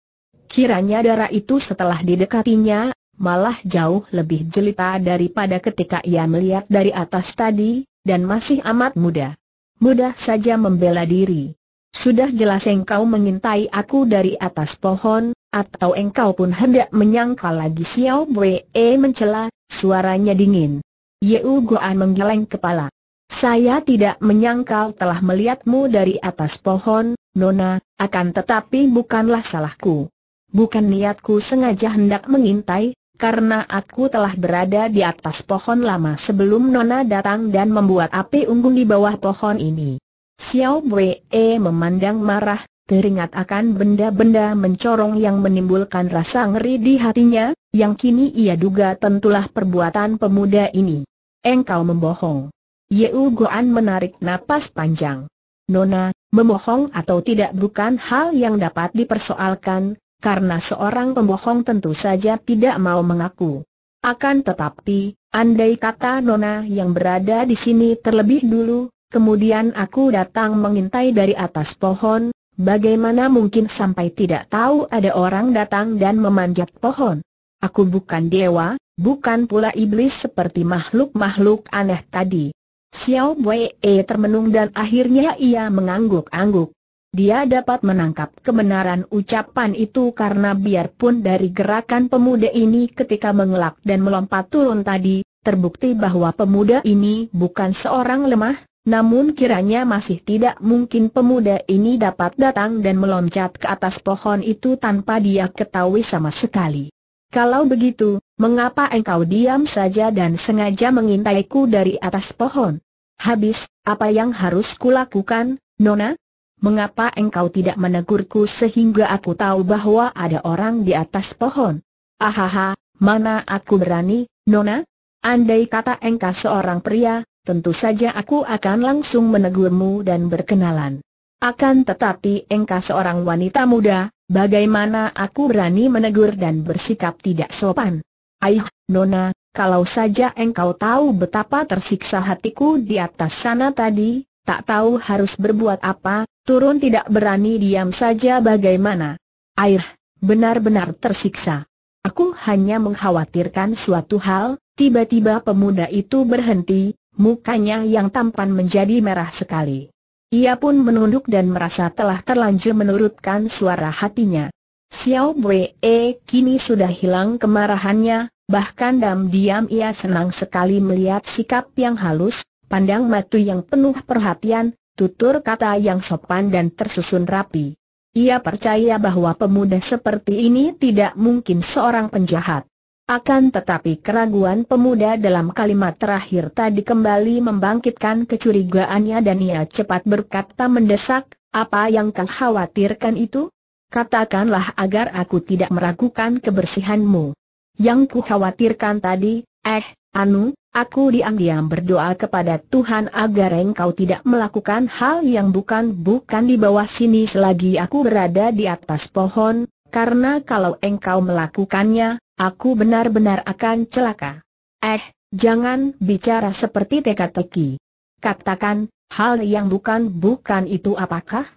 Kiranya darah itu setelah didekatinya malah jauh lebih jelita daripada ketika ia melihat dari atas tadi, dan masih amat muda. Mudah saja membela diri. Sudah jelas engkau mengintai aku dari atas pohon, atau engkau pun hendak menyangkal lagi Xiao Wei mencela, suaranya dingin. Yeu Goan menggeleng kepala. Saya tidak menyangkal telah melihatmu dari atas pohon, Nona, akan tetapi bukanlah salahku. Bukan niatku sengaja hendak mengintai, karena aku telah berada di atas pohon lama sebelum Nona datang dan membuat api unggun di bawah pohon ini. Xiao Wei e memandang marah, teringat akan benda-benda mencorong yang menimbulkan rasa ngeri di hatinya, yang kini ia duga tentulah perbuatan pemuda ini. Engkau membohong. Yeu Guan menarik napas panjang. Nona, membohong atau tidak bukan hal yang dapat dipersoalkan, karena seorang pembohong tentu saja tidak mau mengaku. Akan tetapi, andai kata Nona yang berada di sini terlebih dulu, kemudian aku datang mengintai dari atas pohon, bagaimana mungkin sampai tidak tahu ada orang datang dan memanjat pohon. Aku bukan dewa, bukan pula iblis seperti makhluk-makhluk aneh tadi. Xiao Wei termenung dan akhirnya ia mengangguk-angguk. Dia dapat menangkap kebenaran ucapan itu karena biarpun dari gerakan pemuda ini ketika mengelak dan melompat turun tadi, terbukti bahwa pemuda ini bukan seorang lemah, namun kiranya masih tidak mungkin pemuda ini dapat datang dan meloncat ke atas pohon itu tanpa dia ketahui sama sekali. Kalau begitu, mengapa engkau diam saja dan sengaja mengintaiku dari atas pohon? Habis, apa yang harus kulakukan, Nona? mengapa engkau tidak menegurku sehingga aku tahu bahwa ada orang di atas pohon? Ahaha, mana aku berani, Nona? Andai kata engkau seorang pria, tentu saja aku akan langsung menegurmu dan berkenalan. Akan tetapi engkau seorang wanita muda, bagaimana aku berani menegur dan bersikap tidak sopan? Ayuh, Nona, kalau saja engkau tahu betapa tersiksa hatiku di atas sana tadi, tak tahu harus berbuat apa, turun tidak berani diam saja bagaimana. Air, benar-benar tersiksa. Aku hanya mengkhawatirkan suatu hal, tiba-tiba pemuda itu berhenti, mukanya yang tampan menjadi merah sekali. Ia pun menunduk dan merasa telah terlanjur menurutkan suara hatinya. Xiao Wei eh, kini sudah hilang kemarahannya, bahkan dam-diam ia senang sekali melihat sikap yang halus, pandang matu yang penuh perhatian, tutur kata yang sopan dan tersusun rapi. Ia percaya bahwa pemuda seperti ini tidak mungkin seorang penjahat. Akan tetapi keraguan pemuda dalam kalimat terakhir tadi kembali membangkitkan kecurigaannya dan ia cepat berkata mendesak, apa yang kau khawatirkan itu? Katakanlah agar aku tidak meragukan kebersihanmu. Yang ku khawatirkan tadi, eh, Anu, aku diam-diam berdoa kepada Tuhan agar engkau tidak melakukan hal yang bukan-bukan di bawah sini selagi aku berada di atas pohon, karena kalau engkau melakukannya, aku benar-benar akan celaka. Eh, jangan bicara seperti teka-teki. Katakan, hal yang bukan-bukan itu apakah?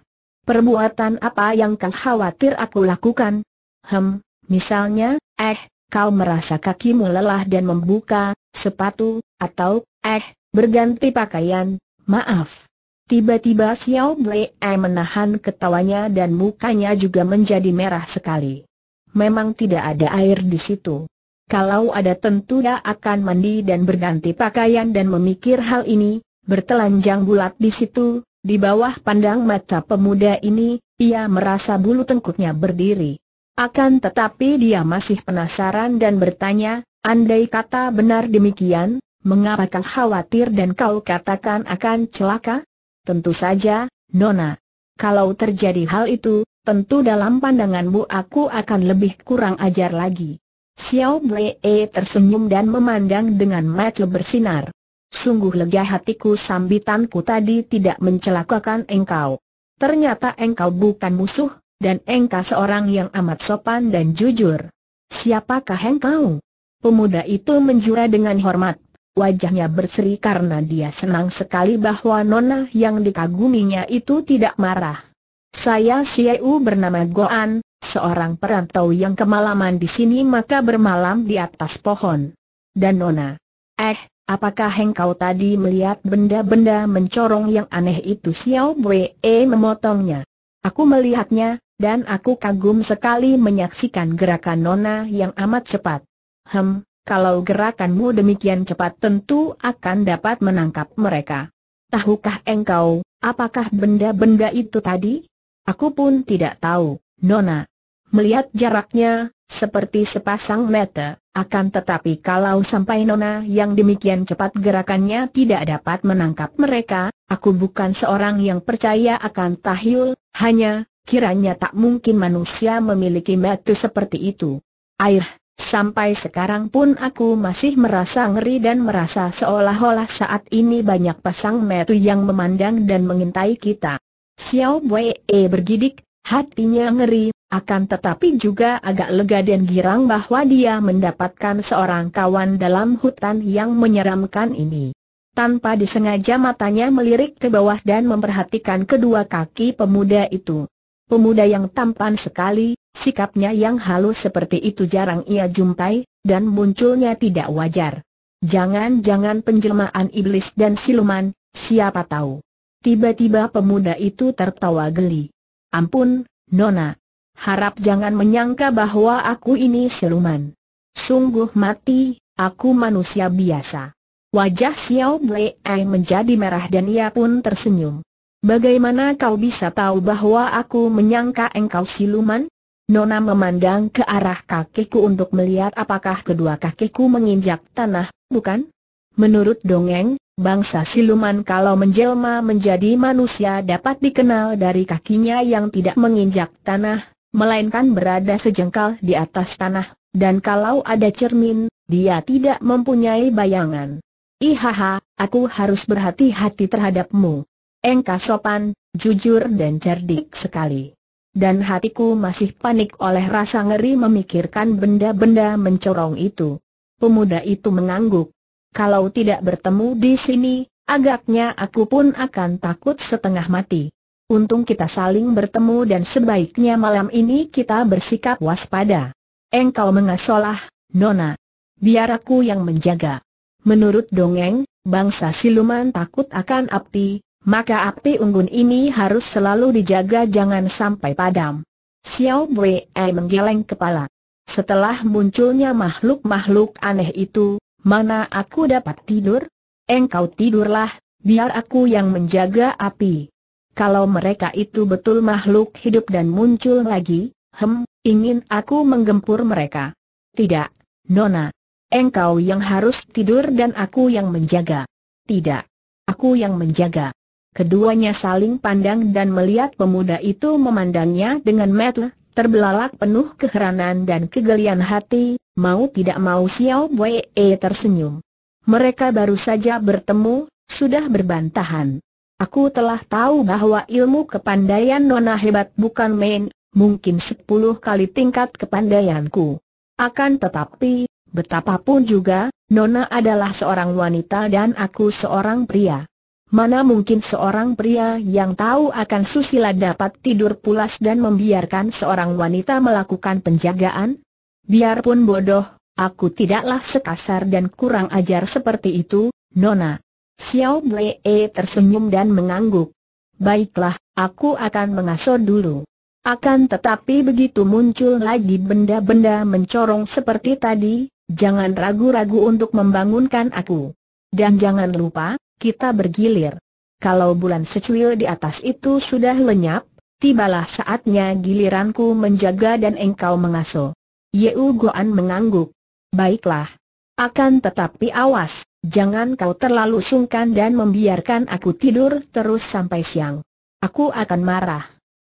Perbuatan apa yang kau khawatir aku lakukan? Hem, misalnya, eh, kau merasa kakimu lelah dan membuka, sepatu, atau, eh, berganti pakaian, maaf. Tiba-tiba Xiao Blei menahan ketawanya dan mukanya juga menjadi merah sekali. Memang tidak ada air di situ. Kalau ada tentu dia akan mandi dan berganti pakaian dan memikir hal ini, bertelanjang bulat di situ, di bawah pandang mata pemuda ini, ia merasa bulu tengkuknya berdiri. Akan tetapi dia masih penasaran dan bertanya, andai kata benar demikian, mengapa kau khawatir dan kau katakan akan celaka? Tentu saja, Nona. Kalau terjadi hal itu, tentu dalam pandanganmu aku akan lebih kurang ajar lagi. Xiao Blee tersenyum dan memandang dengan mata bersinar. Sungguh lega hatiku sambitanku tadi tidak mencelakakan engkau. Ternyata engkau bukan musuh, dan engkau seorang yang amat sopan dan jujur. Siapakah engkau? Pemuda itu menjura dengan hormat. Wajahnya berseri karena dia senang sekali bahwa nona yang dikaguminya itu tidak marah. Saya Siu bernama Goan, seorang perantau yang kemalaman di sini maka bermalam di atas pohon. Dan nona, eh, apakah engkau tadi melihat benda-benda mencorong yang aneh itu? Xiao Wei memotongnya. Aku melihatnya, dan aku kagum sekali menyaksikan gerakan Nona yang amat cepat. Hem, kalau gerakanmu demikian cepat tentu akan dapat menangkap mereka. Tahukah engkau, apakah benda-benda itu tadi? Aku pun tidak tahu, Nona. Melihat jaraknya, seperti sepasang mata, akan tetapi kalau sampai Nona yang demikian cepat gerakannya tidak dapat menangkap mereka, aku bukan seorang yang percaya akan tahyul, hanya, Kiranya tak mungkin manusia memiliki mata seperti itu. Air, sampai sekarang pun aku masih merasa ngeri dan merasa seolah-olah saat ini banyak pasang mata yang memandang dan mengintai kita. Xiao Wei e bergidik, hatinya ngeri, akan tetapi juga agak lega dan girang bahwa dia mendapatkan seorang kawan dalam hutan yang menyeramkan ini. Tanpa disengaja matanya melirik ke bawah dan memperhatikan kedua kaki pemuda itu. Pemuda yang tampan sekali, sikapnya yang halus seperti itu jarang ia jumpai, dan munculnya tidak wajar. Jangan-jangan penjelmaan iblis dan siluman, siapa tahu. Tiba-tiba pemuda itu tertawa geli. Ampun, Nona. Harap jangan menyangka bahwa aku ini siluman. Sungguh mati, aku manusia biasa. Wajah Xiao Blei menjadi merah dan ia pun tersenyum. Bagaimana kau bisa tahu bahwa aku menyangka engkau siluman? Nona memandang ke arah kakiku untuk melihat apakah kedua kakiku menginjak tanah, bukan? Menurut dongeng, bangsa siluman kalau menjelma menjadi manusia dapat dikenal dari kakinya yang tidak menginjak tanah, melainkan berada sejengkal di atas tanah, dan kalau ada cermin, dia tidak mempunyai bayangan. Ihaha, aku harus berhati-hati terhadapmu. Engkau sopan, jujur dan cerdik sekali. Dan hatiku masih panik oleh rasa ngeri memikirkan benda-benda mencorong itu. Pemuda itu mengangguk. Kalau tidak bertemu di sini, agaknya aku pun akan takut setengah mati. Untung kita saling bertemu dan sebaiknya malam ini kita bersikap waspada. Engkau mengasolah, Nona. Biar aku yang menjaga. Menurut dongeng, bangsa siluman takut akan api, maka api unggun ini harus selalu dijaga jangan sampai padam. Xiao Wei menggeleng kepala. Setelah munculnya makhluk-makhluk aneh itu, mana aku dapat tidur? Engkau tidurlah, biar aku yang menjaga api. Kalau mereka itu betul makhluk hidup dan muncul lagi, hem, ingin aku menggempur mereka. Tidak, Nona. Engkau yang harus tidur dan aku yang menjaga. Tidak. Aku yang menjaga. Keduanya saling pandang dan melihat pemuda itu memandangnya dengan metel, terbelalak penuh keheranan dan kegelian hati, mau tidak mau Xiao Wei e tersenyum. Mereka baru saja bertemu, sudah berbantahan. Aku telah tahu bahwa ilmu kepandaian Nona hebat bukan main, mungkin sepuluh kali tingkat kepandaianku. Akan tetapi, betapapun juga, Nona adalah seorang wanita dan aku seorang pria. Mana mungkin seorang pria yang tahu akan susila dapat tidur pulas dan membiarkan seorang wanita melakukan penjagaan? Biarpun bodoh, aku tidaklah sekasar dan kurang ajar seperti itu, Nona. Xiao Blee tersenyum dan mengangguk. Baiklah, aku akan mengasuh dulu. Akan tetapi begitu muncul lagi benda-benda mencorong seperti tadi, jangan ragu-ragu untuk membangunkan aku. Dan jangan lupa, kita bergilir. Kalau bulan secuil di atas itu sudah lenyap, tibalah saatnya giliranku menjaga dan engkau mengasuh. Yeu Goan mengangguk. Baiklah. Akan tetapi awas, jangan kau terlalu sungkan dan membiarkan aku tidur terus sampai siang. Aku akan marah.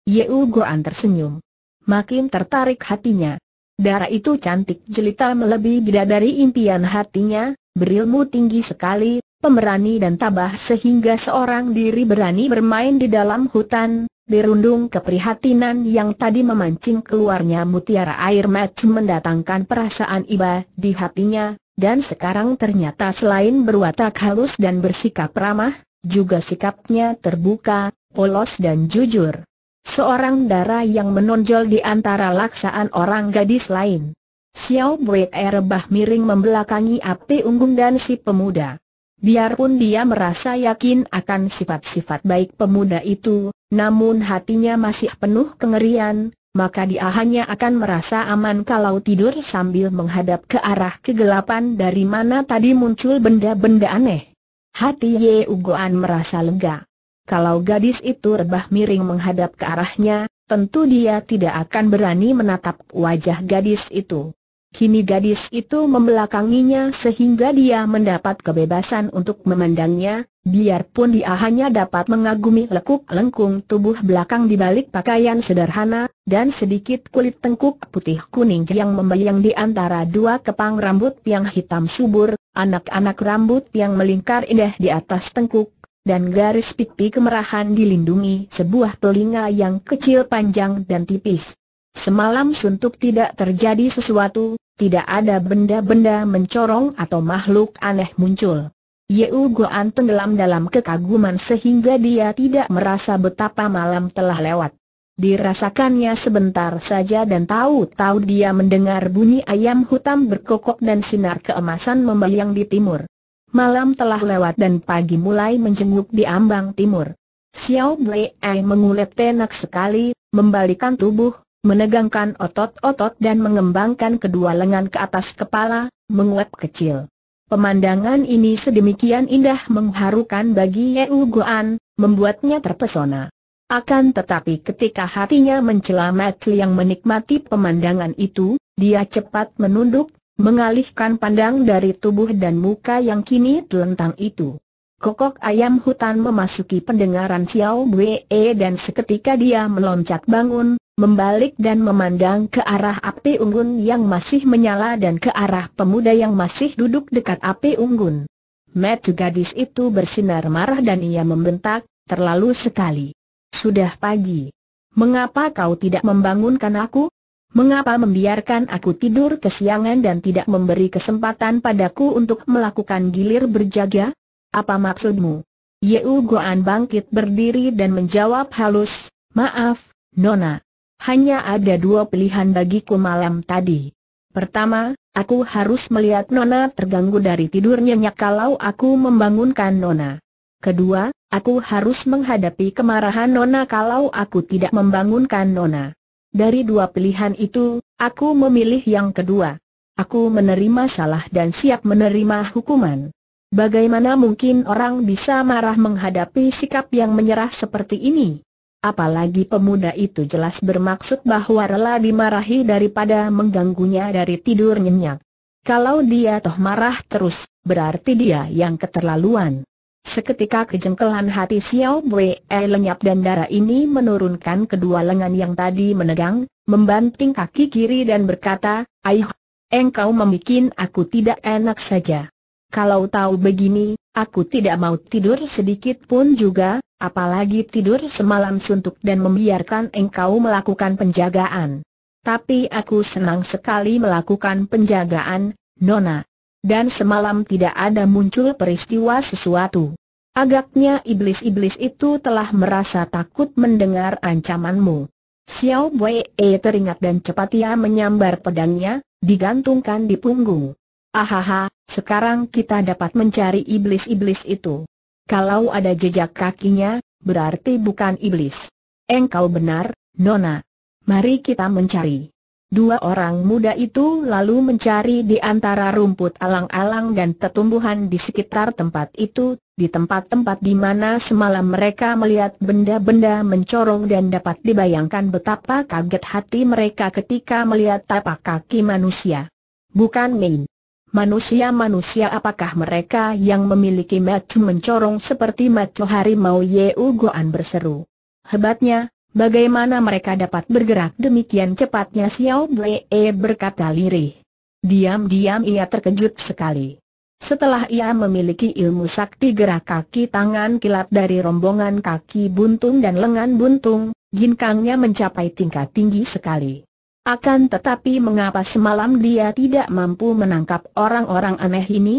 Yeu Goan tersenyum. Makin tertarik hatinya. Darah itu cantik jelita melebihi bidadari impian hatinya, berilmu tinggi sekali, Pemberani dan tabah sehingga seorang diri berani bermain di dalam hutan, dirundung keprihatinan yang tadi memancing keluarnya mutiara air match mendatangkan perasaan iba di hatinya, dan sekarang ternyata selain berwatak halus dan bersikap ramah, juga sikapnya terbuka, polos dan jujur. Seorang darah yang menonjol di antara laksaan orang gadis lain. Xiao Bue rebah er miring membelakangi api unggun dan si pemuda. Biarpun dia merasa yakin akan sifat-sifat baik pemuda itu, namun hatinya masih penuh kengerian, maka dia hanya akan merasa aman kalau tidur sambil menghadap ke arah kegelapan dari mana tadi muncul benda-benda aneh. Hati Ye Ugoan merasa lega. Kalau gadis itu rebah miring menghadap ke arahnya, tentu dia tidak akan berani menatap wajah gadis itu. Kini gadis itu membelakanginya sehingga dia mendapat kebebasan untuk memandangnya, biarpun dia hanya dapat mengagumi lekuk lengkung tubuh belakang di balik pakaian sederhana, dan sedikit kulit tengkuk putih kuning yang membayang di antara dua kepang rambut yang hitam subur, anak-anak rambut yang melingkar indah di atas tengkuk, dan garis pipi kemerahan dilindungi sebuah telinga yang kecil panjang dan tipis. Semalam suntuk tidak terjadi sesuatu, tidak ada benda-benda mencorong atau makhluk aneh muncul. Yeu Goan tenggelam dalam kekaguman sehingga dia tidak merasa betapa malam telah lewat. Dirasakannya sebentar saja dan tahu-tahu dia mendengar bunyi ayam hutan berkokok dan sinar keemasan membayang di timur. Malam telah lewat dan pagi mulai menjenguk di ambang timur. Xiao Blei mengulet tenak sekali, membalikan tubuh, menegangkan otot-otot dan mengembangkan kedua lengan ke atas kepala, menguap kecil. Pemandangan ini sedemikian indah mengharukan bagi Yeu Guan, membuatnya terpesona. Akan tetapi ketika hatinya mencela Matli yang menikmati pemandangan itu, dia cepat menunduk, mengalihkan pandang dari tubuh dan muka yang kini telentang itu. Kokok ayam hutan memasuki pendengaran Xiao Wei, dan seketika dia meloncat bangun, membalik dan memandang ke arah api unggun yang masih menyala dan ke arah pemuda yang masih duduk dekat api unggun. Metu gadis itu bersinar marah dan ia membentak, terlalu sekali. Sudah pagi. Mengapa kau tidak membangunkan aku? Mengapa membiarkan aku tidur kesiangan dan tidak memberi kesempatan padaku untuk melakukan gilir berjaga? Apa maksudmu? Yeu Goan bangkit berdiri dan menjawab halus, maaf, Nona. Hanya ada dua pilihan bagiku malam tadi. Pertama, aku harus melihat Nona terganggu dari tidurnya nyenyak kalau aku membangunkan Nona. Kedua, aku harus menghadapi kemarahan Nona kalau aku tidak membangunkan Nona. Dari dua pilihan itu, aku memilih yang kedua. Aku menerima salah dan siap menerima hukuman. Bagaimana mungkin orang bisa marah menghadapi sikap yang menyerah seperti ini? Apalagi pemuda itu jelas bermaksud bahwa rela dimarahi daripada mengganggunya dari tidur nyenyak. Kalau dia toh marah terus, berarti dia yang keterlaluan. Seketika kejengkelan hati Xiao Wei lenyap dan darah ini menurunkan kedua lengan yang tadi menegang, membanting kaki kiri dan berkata, Aih, engkau memikin aku tidak enak saja. Kalau tahu begini, aku tidak mau tidur sedikit pun juga, Apalagi tidur semalam suntuk dan membiarkan engkau melakukan penjagaan. Tapi aku senang sekali melakukan penjagaan, Nona. Dan semalam tidak ada muncul peristiwa sesuatu. Agaknya iblis-iblis itu telah merasa takut mendengar ancamanmu. Xiao Wei e teringat dan cepat ia menyambar pedangnya, digantungkan di punggung. Ahaha, sekarang kita dapat mencari iblis-iblis itu. Kalau ada jejak kakinya, berarti bukan iblis. Engkau benar, Nona. Mari kita mencari. Dua orang muda itu lalu mencari di antara rumput alang-alang dan tetumbuhan di sekitar tempat itu, di tempat-tempat di mana semalam mereka melihat benda-benda mencorong dan dapat dibayangkan betapa kaget hati mereka ketika melihat tapak kaki manusia. Bukan main. Manusia-manusia apakah mereka yang memiliki macam mencorong seperti mata harimau Ye Ugoan berseru. Hebatnya, bagaimana mereka dapat bergerak demikian cepatnya Xiao Blee e berkata lirih. Diam-diam ia terkejut sekali. Setelah ia memiliki ilmu sakti gerak kaki tangan kilat dari rombongan kaki buntung dan lengan buntung, ginkangnya mencapai tingkat tinggi sekali. Akan tetapi mengapa semalam dia tidak mampu menangkap orang-orang aneh ini?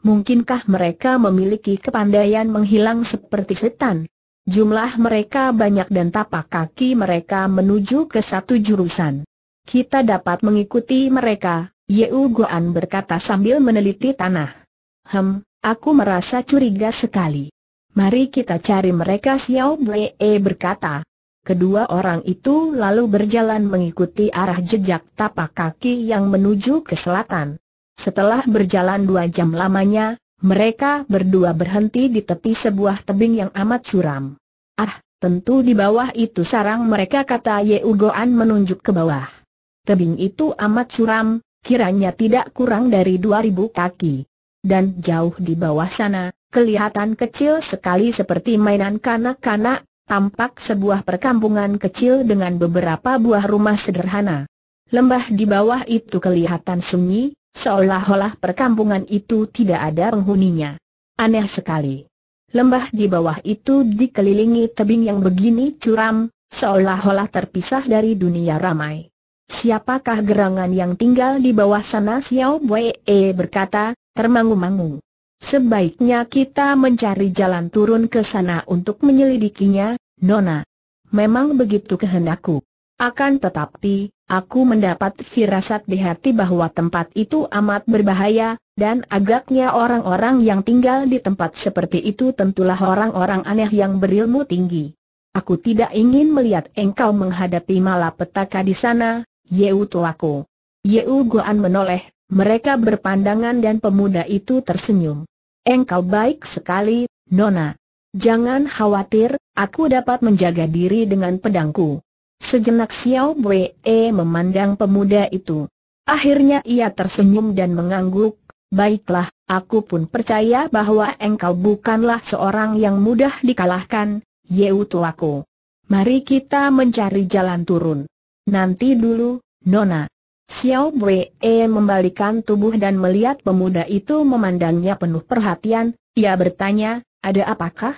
Mungkinkah mereka memiliki kepandaian menghilang seperti setan? Jumlah mereka banyak dan tapak kaki mereka menuju ke satu jurusan. Kita dapat mengikuti mereka, Yeu Goan berkata sambil meneliti tanah. Hem, aku merasa curiga sekali. Mari kita cari mereka Xiao Blee berkata. Kedua orang itu lalu berjalan mengikuti arah jejak tapak kaki yang menuju ke selatan. Setelah berjalan dua jam lamanya, mereka berdua berhenti di tepi sebuah tebing yang amat curam. Ah, tentu di bawah itu sarang mereka kata Ugoan menunjuk ke bawah. Tebing itu amat curam, kiranya tidak kurang dari dua ribu kaki. Dan jauh di bawah sana, kelihatan kecil sekali seperti mainan kanak-kanak, tampak sebuah perkampungan kecil dengan beberapa buah rumah sederhana. Lembah di bawah itu kelihatan sunyi, seolah-olah perkampungan itu tidak ada penghuninya. Aneh sekali. Lembah di bawah itu dikelilingi tebing yang begini curam, seolah-olah terpisah dari dunia ramai. Siapakah gerangan yang tinggal di bawah sana Xiao Wei berkata, termangu-mangu. Sebaiknya kita mencari jalan turun ke sana untuk menyelidikinya, Nona. Memang begitu kehendakku. Akan tetapi, aku mendapat firasat di hati bahwa tempat itu amat berbahaya, dan agaknya orang-orang yang tinggal di tempat seperti itu tentulah orang-orang aneh yang berilmu tinggi. Aku tidak ingin melihat engkau menghadapi malapetaka di sana, Yeu tuaku. Yeu Goan menoleh, mereka berpandangan dan pemuda itu tersenyum. Engkau baik sekali, Nona. Jangan khawatir, aku dapat menjaga diri dengan pedangku. Sejenak Xiao Wei memandang pemuda itu. Akhirnya ia tersenyum dan mengangguk, baiklah, aku pun percaya bahwa engkau bukanlah seorang yang mudah dikalahkan, Yeu tuaku. Mari kita mencari jalan turun. Nanti dulu, Nona. Xiao E membalikan tubuh dan melihat pemuda itu memandangnya penuh perhatian, ia bertanya, ada apakah?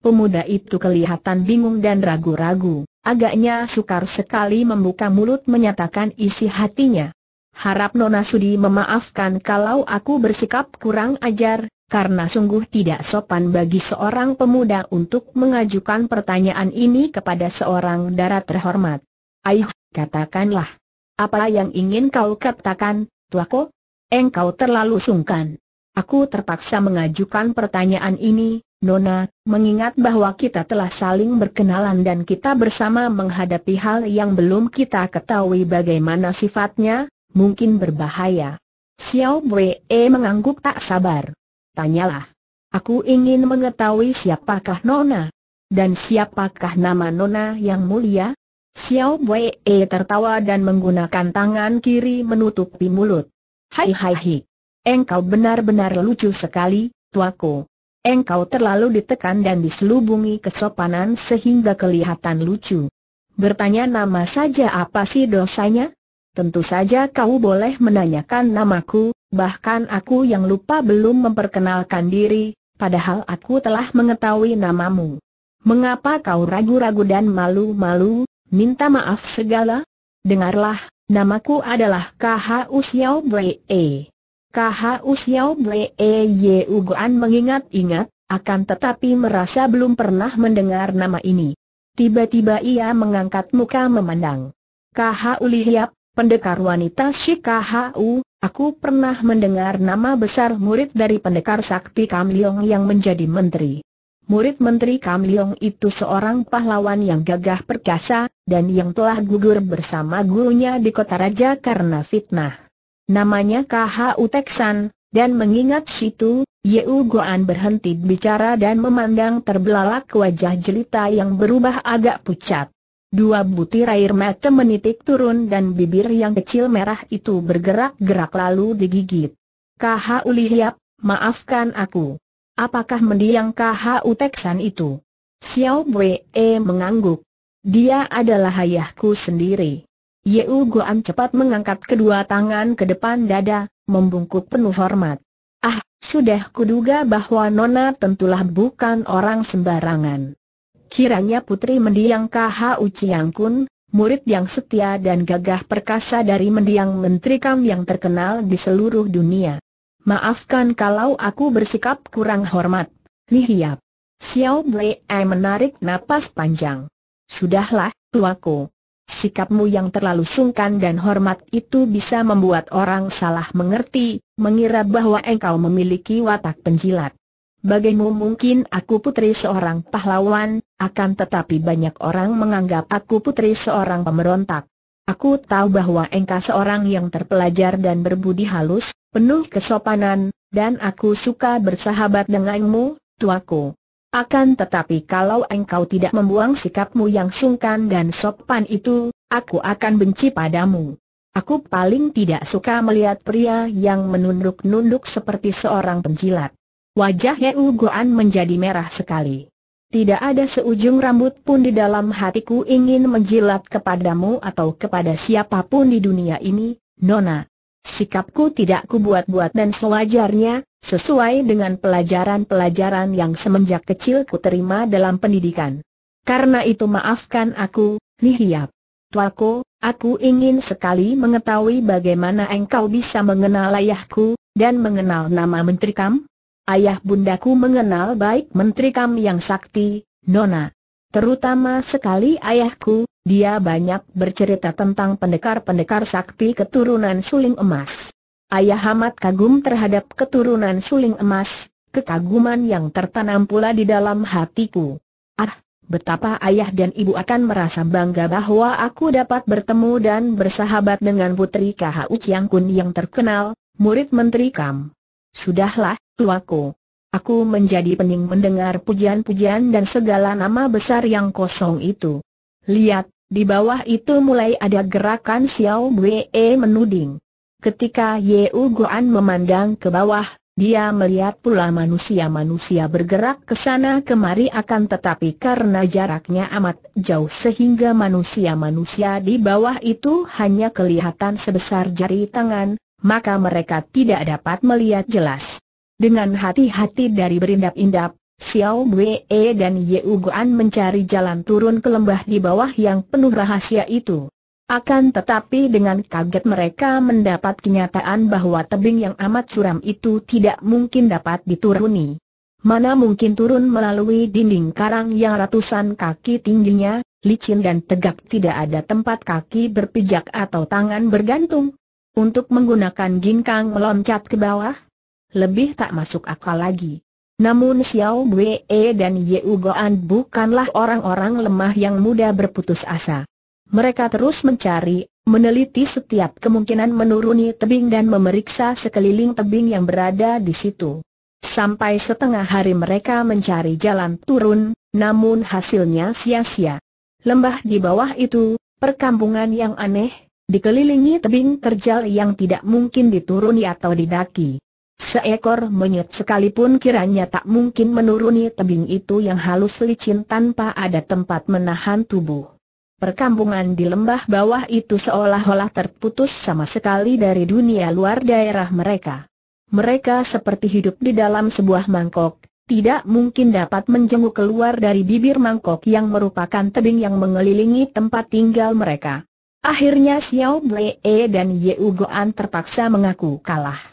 Pemuda itu kelihatan bingung dan ragu-ragu, agaknya sukar sekali membuka mulut menyatakan isi hatinya. Harap Nona Sudi memaafkan kalau aku bersikap kurang ajar, karena sungguh tidak sopan bagi seorang pemuda untuk mengajukan pertanyaan ini kepada seorang darah terhormat. Ayuh, katakanlah, apa yang ingin kau katakan, tuaku? Engkau terlalu sungkan. Aku terpaksa mengajukan pertanyaan ini, Nona, mengingat bahwa kita telah saling berkenalan dan kita bersama menghadapi hal yang belum kita ketahui bagaimana sifatnya, mungkin berbahaya. Xiao Wei e, mengangguk tak sabar. Tanyalah. Aku ingin mengetahui siapakah Nona. Dan siapakah nama Nona yang mulia? Xiao Wei e tertawa dan menggunakan tangan kiri menutupi mulut. Hai hai hai. Engkau benar-benar lucu sekali, tuaku. Engkau terlalu ditekan dan diselubungi kesopanan sehingga kelihatan lucu. Bertanya nama saja apa sih dosanya? Tentu saja kau boleh menanyakan namaku, bahkan aku yang lupa belum memperkenalkan diri, padahal aku telah mengetahui namamu. Mengapa kau ragu-ragu dan malu-malu, Minta maaf segala? Dengarlah, namaku adalah KHU Xiao Bwe. KHU Xiao Bwe Ye Guan mengingat-ingat, akan tetapi merasa belum pernah mendengar nama ini. Tiba-tiba ia mengangkat muka memandang. KHU Lihiap, pendekar wanita si KHU, aku pernah mendengar nama besar murid dari pendekar sakti Kam Leong yang menjadi menteri murid Menteri Kam Leong itu seorang pahlawan yang gagah perkasa, dan yang telah gugur bersama gurunya di kota raja karena fitnah. Namanya KHU Teksan, dan mengingat situ, Yeu Goan berhenti bicara dan memandang terbelalak wajah jelita yang berubah agak pucat. Dua butir air mata menitik turun dan bibir yang kecil merah itu bergerak-gerak lalu digigit. KHU Lihiap, maafkan aku. Apakah mendiang KHU Teksan itu? Xiao Wei e, mengangguk. Dia adalah ayahku sendiri. Yeu Guam cepat mengangkat kedua tangan ke depan dada, membungkuk penuh hormat. Ah, sudah kuduga bahwa Nona tentulah bukan orang sembarangan. Kiranya putri mendiang KHU Chiang Kun, murid yang setia dan gagah perkasa dari mendiang menteri Kam yang terkenal di seluruh dunia. Maafkan kalau aku bersikap kurang hormat. Hihiap. Xiao Blei menarik napas panjang. Sudahlah, tuaku. Sikapmu yang terlalu sungkan dan hormat itu bisa membuat orang salah mengerti, mengira bahwa engkau memiliki watak penjilat. Bagaimu mungkin aku putri seorang pahlawan, akan tetapi banyak orang menganggap aku putri seorang pemberontak. Aku tahu bahwa engkau seorang yang terpelajar dan berbudi halus, penuh kesopanan, dan aku suka bersahabat denganmu, tuaku. Akan tetapi kalau engkau tidak membuang sikapmu yang sungkan dan sopan itu, aku akan benci padamu. Aku paling tidak suka melihat pria yang menunduk-nunduk seperti seorang penjilat. Wajah Yeu Goan menjadi merah sekali. Tidak ada seujung rambut pun di dalam hatiku ingin menjilat kepadamu atau kepada siapapun di dunia ini, Nona. Sikapku tidak kubuat-buat dan sewajarnya, sesuai dengan pelajaran-pelajaran yang semenjak kecil ku terima dalam pendidikan. Karena itu maafkan aku, Nihiap. Tuaku, aku ingin sekali mengetahui bagaimana engkau bisa mengenal ayahku, dan mengenal nama Menteri Kam. Ayah bundaku mengenal baik Menteri Kam yang sakti, Nona. Terutama sekali ayahku, dia banyak bercerita tentang pendekar-pendekar sakti keturunan suling emas. Ayah amat kagum terhadap keturunan suling emas, kekaguman yang tertanam pula di dalam hatiku. Ah, betapa ayah dan ibu akan merasa bangga bahwa aku dapat bertemu dan bersahabat dengan putri KHU Chiang Kun yang terkenal, murid Menteri Kam. Sudahlah, tuaku. Aku menjadi pening mendengar pujian-pujian dan segala nama besar yang kosong itu. Lihat, di bawah itu mulai ada gerakan Xiao Wei menuding. Ketika Ye Guan memandang ke bawah, dia melihat pula manusia-manusia bergerak ke sana kemari akan tetapi karena jaraknya amat jauh sehingga manusia-manusia di bawah itu hanya kelihatan sebesar jari tangan, maka mereka tidak dapat melihat jelas. Dengan hati-hati dari berindap-indap, Xiao Wei e dan Ye Guan mencari jalan turun ke lembah di bawah yang penuh rahasia itu. Akan tetapi dengan kaget mereka mendapat kenyataan bahwa tebing yang amat curam itu tidak mungkin dapat dituruni. Mana mungkin turun melalui dinding karang yang ratusan kaki tingginya, licin dan tegak tidak ada tempat kaki berpijak atau tangan bergantung. Untuk menggunakan ginkang meloncat ke bawah? Lebih tak masuk akal lagi. Namun Xiao Wei e dan Ye Ugoan bukanlah orang-orang lemah yang mudah berputus asa. Mereka terus mencari, meneliti setiap kemungkinan menuruni tebing dan memeriksa sekeliling tebing yang berada di situ. Sampai setengah hari mereka mencari jalan turun, namun hasilnya sia-sia. Lembah di bawah itu, perkampungan yang aneh, dikelilingi tebing terjal yang tidak mungkin dituruni atau didaki. Seekor monyet sekalipun kiranya tak mungkin menuruni tebing itu yang halus licin tanpa ada tempat menahan tubuh. Perkampungan di lembah bawah itu seolah-olah terputus sama sekali dari dunia luar daerah mereka. Mereka seperti hidup di dalam sebuah mangkok, tidak mungkin dapat menjenguk keluar dari bibir mangkok yang merupakan tebing yang mengelilingi tempat tinggal mereka. Akhirnya Xiao Blee dan Ye Ugoan terpaksa mengaku kalah.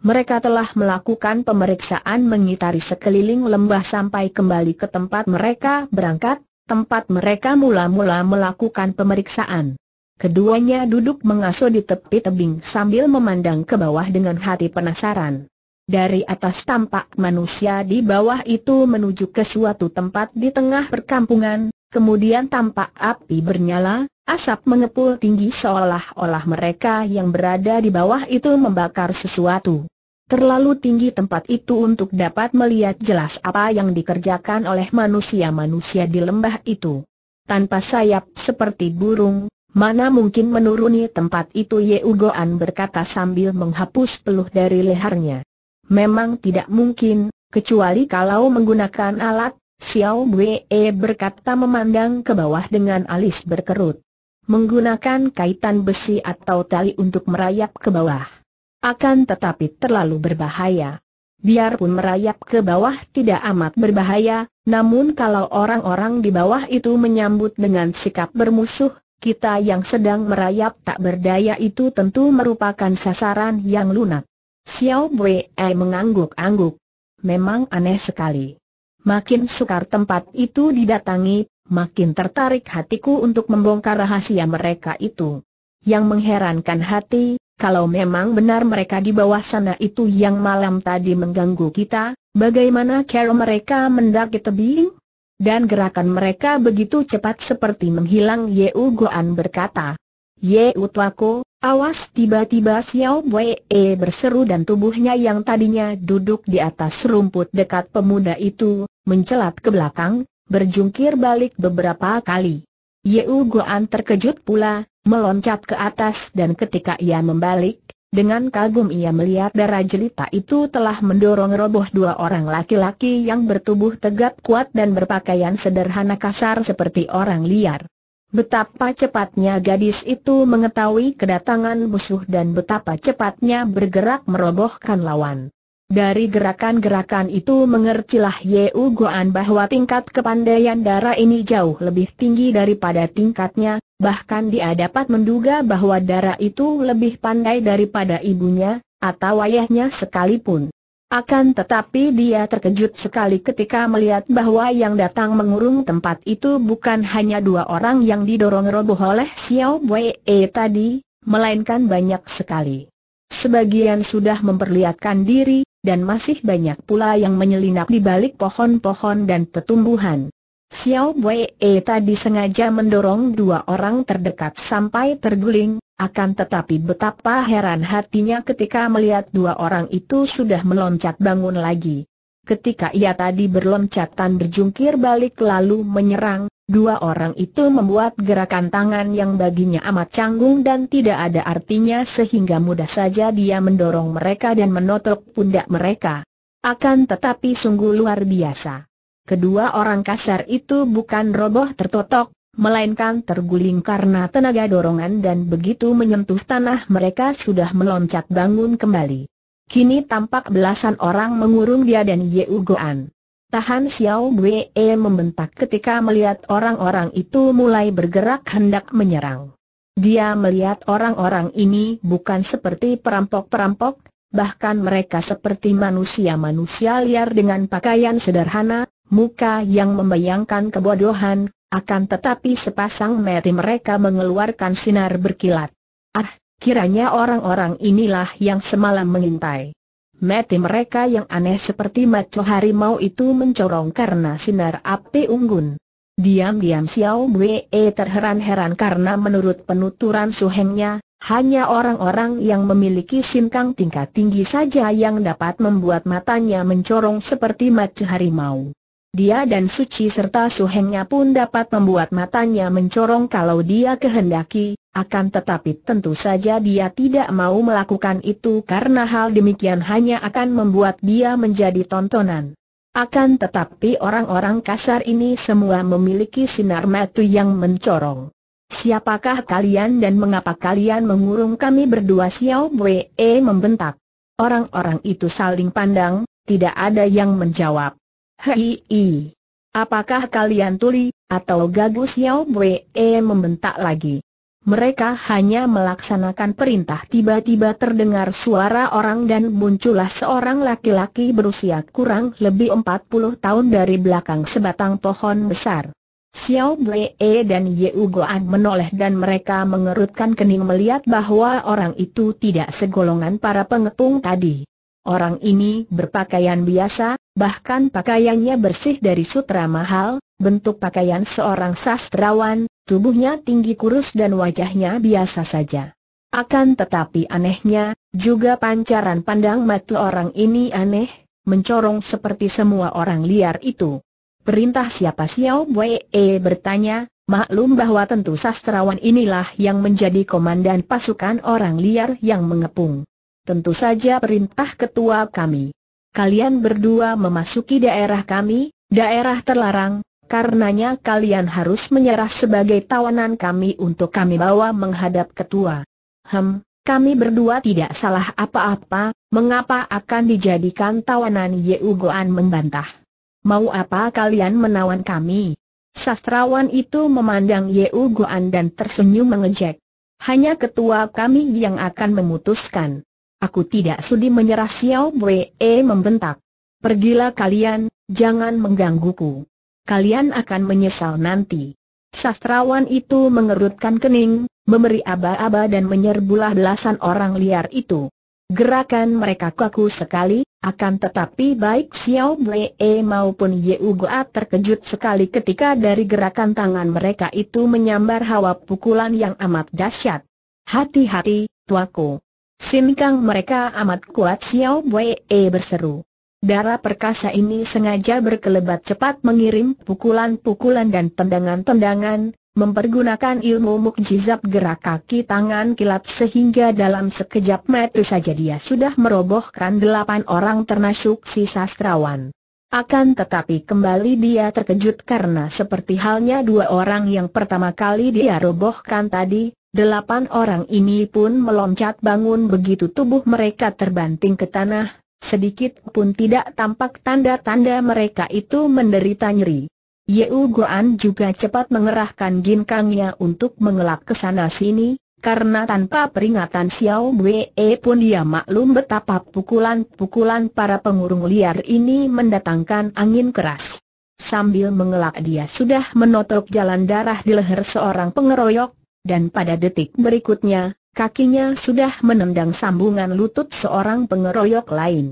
Mereka telah melakukan pemeriksaan mengitari sekeliling lembah sampai kembali ke tempat mereka berangkat, tempat mereka mula-mula melakukan pemeriksaan. Keduanya duduk mengasuh di tepi tebing sambil memandang ke bawah dengan hati penasaran. Dari atas tampak manusia di bawah itu menuju ke suatu tempat di tengah perkampungan, Kemudian tampak api bernyala, asap mengepul tinggi seolah-olah mereka yang berada di bawah itu membakar sesuatu. Terlalu tinggi tempat itu untuk dapat melihat jelas apa yang dikerjakan oleh manusia-manusia di lembah itu. Tanpa sayap seperti burung, mana mungkin menuruni tempat itu Yeugoan berkata sambil menghapus peluh dari lehernya. Memang tidak mungkin, kecuali kalau menggunakan alat Xiao Wei e berkata memandang ke bawah dengan alis berkerut. Menggunakan kaitan besi atau tali untuk merayap ke bawah. Akan tetapi terlalu berbahaya. Biarpun merayap ke bawah tidak amat berbahaya, namun kalau orang-orang di bawah itu menyambut dengan sikap bermusuh, kita yang sedang merayap tak berdaya itu tentu merupakan sasaran yang lunak. Xiao Wei e mengangguk-angguk. Memang aneh sekali makin sukar tempat itu didatangi, makin tertarik hatiku untuk membongkar rahasia mereka itu. Yang mengherankan hati, kalau memang benar mereka di bawah sana itu yang malam tadi mengganggu kita, bagaimana kalau mereka mendaki tebing? Dan gerakan mereka begitu cepat seperti menghilang Yeu Goan berkata. Yeu Tuako, Awas tiba-tiba Xiao Wei e berseru dan tubuhnya yang tadinya duduk di atas rumput dekat pemuda itu, mencelat ke belakang, berjungkir balik beberapa kali. U Guan terkejut pula, meloncat ke atas dan ketika ia membalik, dengan kagum ia melihat darah jelita itu telah mendorong roboh dua orang laki-laki yang bertubuh tegap kuat dan berpakaian sederhana kasar seperti orang liar. Betapa cepatnya gadis itu mengetahui kedatangan musuh dan betapa cepatnya bergerak merobohkan lawan. Dari gerakan-gerakan itu mengertilah U Goan bahwa tingkat kepandaian darah ini jauh lebih tinggi daripada tingkatnya, bahkan dia dapat menduga bahwa darah itu lebih pandai daripada ibunya, atau ayahnya sekalipun. Akan tetapi dia terkejut sekali ketika melihat bahwa yang datang mengurung tempat itu bukan hanya dua orang yang didorong roboh oleh Xiao Wei e tadi, melainkan banyak sekali. Sebagian sudah memperlihatkan diri, dan masih banyak pula yang menyelinap di balik pohon-pohon dan tetumbuhan. Xiao Wei e tadi sengaja mendorong dua orang terdekat sampai terguling, akan tetapi betapa heran hatinya ketika melihat dua orang itu sudah meloncat bangun lagi. Ketika ia tadi berloncatan berjungkir balik lalu menyerang, dua orang itu membuat gerakan tangan yang baginya amat canggung dan tidak ada artinya sehingga mudah saja dia mendorong mereka dan menotok pundak mereka. Akan tetapi sungguh luar biasa kedua orang kasar itu bukan roboh tertotok, melainkan terguling karena tenaga dorongan dan begitu menyentuh tanah mereka sudah meloncat bangun kembali. Kini tampak belasan orang mengurung dia dan Ye Ugoan. Tahan Xiao Wei e membentak ketika melihat orang-orang itu mulai bergerak hendak menyerang. Dia melihat orang-orang ini bukan seperti perampok-perampok, bahkan mereka seperti manusia-manusia liar dengan pakaian sederhana, muka yang membayangkan kebodohan, akan tetapi sepasang mata mereka mengeluarkan sinar berkilat. Ah, kiranya orang-orang inilah yang semalam mengintai. Mata mereka yang aneh seperti maco harimau itu mencorong karena sinar api unggun. Diam-diam Xiao Wei terheran-heran karena menurut penuturan suhengnya, hanya orang-orang yang memiliki sinkang tingkat tinggi saja yang dapat membuat matanya mencorong seperti maco harimau. Dia dan Suci serta Suhengnya pun dapat membuat matanya mencorong kalau dia kehendaki, akan tetapi tentu saja dia tidak mau melakukan itu karena hal demikian hanya akan membuat dia menjadi tontonan. Akan tetapi orang-orang kasar ini semua memiliki sinar mata yang mencorong. Siapakah kalian dan mengapa kalian mengurung kami berdua Xiao Wei membentak. Orang-orang itu saling pandang, tidak ada yang menjawab. Hei, apakah kalian tuli, atau Gagus Xiao Wei e membentak lagi? Mereka hanya melaksanakan perintah tiba-tiba terdengar suara orang dan muncullah seorang laki-laki berusia kurang lebih 40 tahun dari belakang sebatang pohon besar. Xiao Wei e dan Ye Goan menoleh dan mereka mengerutkan kening melihat bahwa orang itu tidak segolongan para pengepung tadi. Orang ini berpakaian biasa, bahkan pakaiannya bersih dari sutra mahal, bentuk pakaian seorang sastrawan, tubuhnya tinggi kurus dan wajahnya biasa saja. Akan tetapi anehnya, juga pancaran pandang mata orang ini aneh, mencorong seperti semua orang liar itu. Perintah siapa Xiao Wei bertanya, maklum bahwa tentu sastrawan inilah yang menjadi komandan pasukan orang liar yang mengepung tentu saja perintah ketua kami. Kalian berdua memasuki daerah kami, daerah terlarang, karenanya kalian harus menyerah sebagai tawanan kami untuk kami bawa menghadap ketua. Hem, kami berdua tidak salah apa-apa, mengapa akan dijadikan tawanan Yeu Goan membantah. Mau apa kalian menawan kami? Sastrawan itu memandang Yeu Goan dan tersenyum mengejek. Hanya ketua kami yang akan memutuskan. Aku tidak sudi menyerah Xiao Wei eh, membentak. Pergilah kalian, jangan menggangguku. Kalian akan menyesal nanti. Sastrawan itu mengerutkan kening, memberi aba-aba dan menyerbulah belasan orang liar itu. Gerakan mereka kaku sekali, akan tetapi baik Xiao E maupun Ye Ugoa terkejut sekali ketika dari gerakan tangan mereka itu menyambar hawa pukulan yang amat dahsyat. Hati-hati, tuaku. Sinkang mereka amat kuat Xiao Wei e, berseru. Darah perkasa ini sengaja berkelebat cepat mengirim pukulan-pukulan dan tendangan-tendangan, mempergunakan ilmu mukjizat gerak kaki tangan kilat sehingga dalam sekejap mata saja dia sudah merobohkan delapan orang termasuk si sastrawan. Akan tetapi kembali dia terkejut karena seperti halnya dua orang yang pertama kali dia robohkan tadi, Delapan orang ini pun meloncat bangun begitu tubuh mereka terbanting ke tanah, sedikit pun tidak tampak tanda-tanda mereka itu menderita nyeri. Yeu Goan juga cepat mengerahkan ginkangnya untuk mengelak ke sana sini, karena tanpa peringatan Xiao Wei pun dia maklum betapa pukulan-pukulan para pengurung liar ini mendatangkan angin keras. Sambil mengelak dia sudah menotok jalan darah di leher seorang pengeroyok, dan pada detik berikutnya, kakinya sudah menendang sambungan lutut seorang pengeroyok lain.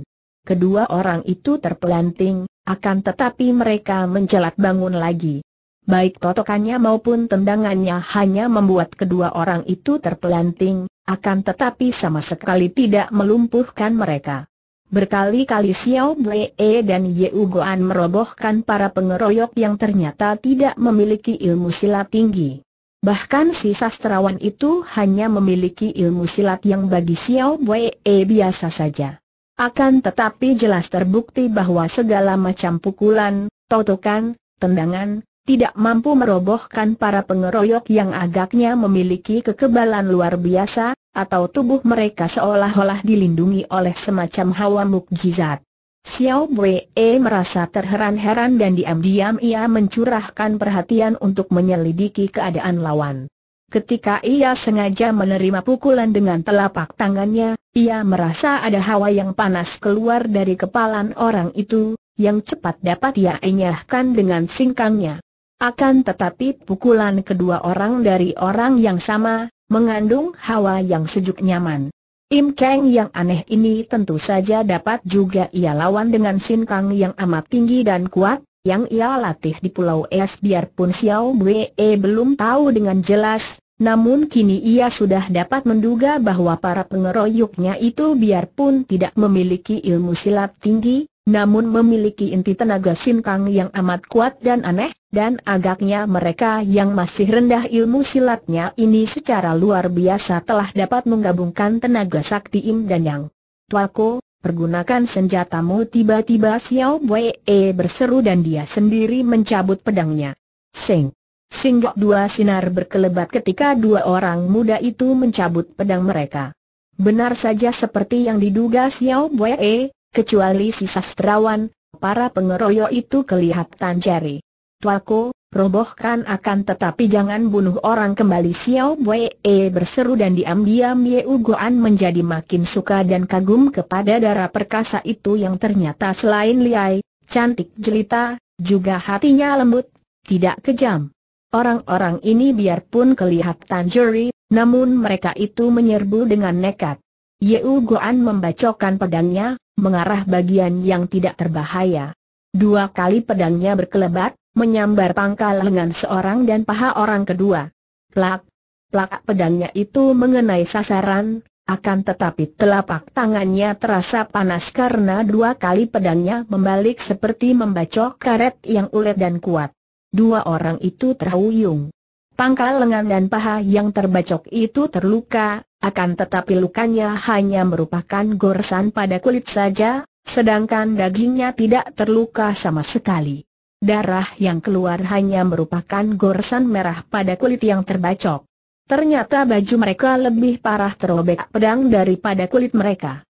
Kedua orang itu terpelanting, akan tetapi mereka menjelat bangun lagi. Baik totokannya maupun tendangannya hanya membuat kedua orang itu terpelanting, akan tetapi sama sekali tidak melumpuhkan mereka. Berkali-kali Xiao Blee dan Ye Goan merobohkan para pengeroyok yang ternyata tidak memiliki ilmu silat tinggi. Bahkan si sastrawan itu hanya memiliki ilmu silat yang bagi Xiao Wei eh, biasa saja. Akan tetapi jelas terbukti bahwa segala macam pukulan, totokan, tendangan, tidak mampu merobohkan para pengeroyok yang agaknya memiliki kekebalan luar biasa, atau tubuh mereka seolah-olah dilindungi oleh semacam hawa mukjizat. Xiao e merasa terheran-heran dan diam-diam ia mencurahkan perhatian untuk menyelidiki keadaan lawan. Ketika ia sengaja menerima pukulan dengan telapak tangannya, ia merasa ada hawa yang panas keluar dari kepalan orang itu, yang cepat dapat ia enyahkan dengan singkangnya. Akan tetapi pukulan kedua orang dari orang yang sama, mengandung hawa yang sejuk nyaman. Im Kang yang aneh ini tentu saja dapat juga ia lawan dengan Sin Kang yang amat tinggi dan kuat, yang ia latih di Pulau Es biarpun Xiao Wei belum tahu dengan jelas, namun kini ia sudah dapat menduga bahwa para pengeroyoknya itu biarpun tidak memiliki ilmu silat tinggi, namun memiliki inti tenaga sinkang yang amat kuat dan aneh, dan agaknya mereka yang masih rendah ilmu silatnya ini secara luar biasa telah dapat menggabungkan tenaga sakti im dan yang. Tuako, pergunakan senjatamu tiba-tiba Xiao Wei berseru dan dia sendiri mencabut pedangnya. Sing. Singgok dua sinar berkelebat ketika dua orang muda itu mencabut pedang mereka. Benar saja seperti yang diduga Xiao Wei, Kecuali si sastrawan, para pengeroyok itu kelihatan jari. Tuaku, robohkan akan tetapi jangan bunuh orang kembali Xiao Wei e berseru dan diam-diam Ye Ugoan menjadi makin suka dan kagum kepada darah perkasa itu yang ternyata selain liai, cantik jelita, juga hatinya lembut, tidak kejam. Orang-orang ini biarpun kelihatan jari, namun mereka itu menyerbu dengan nekat. Ye Ugoan membacokkan pedangnya, mengarah bagian yang tidak terbahaya. Dua kali pedangnya berkelebat, menyambar pangkal lengan seorang dan paha orang kedua. Plak, plak pedangnya itu mengenai sasaran, akan tetapi telapak tangannya terasa panas karena dua kali pedangnya membalik seperti membacok karet yang ulet dan kuat. Dua orang itu terhuyung. Pangkal lengan dan paha yang terbacok itu terluka, akan tetapi lukanya hanya merupakan goresan pada kulit saja, sedangkan dagingnya tidak terluka sama sekali. Darah yang keluar hanya merupakan goresan merah pada kulit yang terbacok. Ternyata baju mereka lebih parah terobek pedang daripada kulit mereka.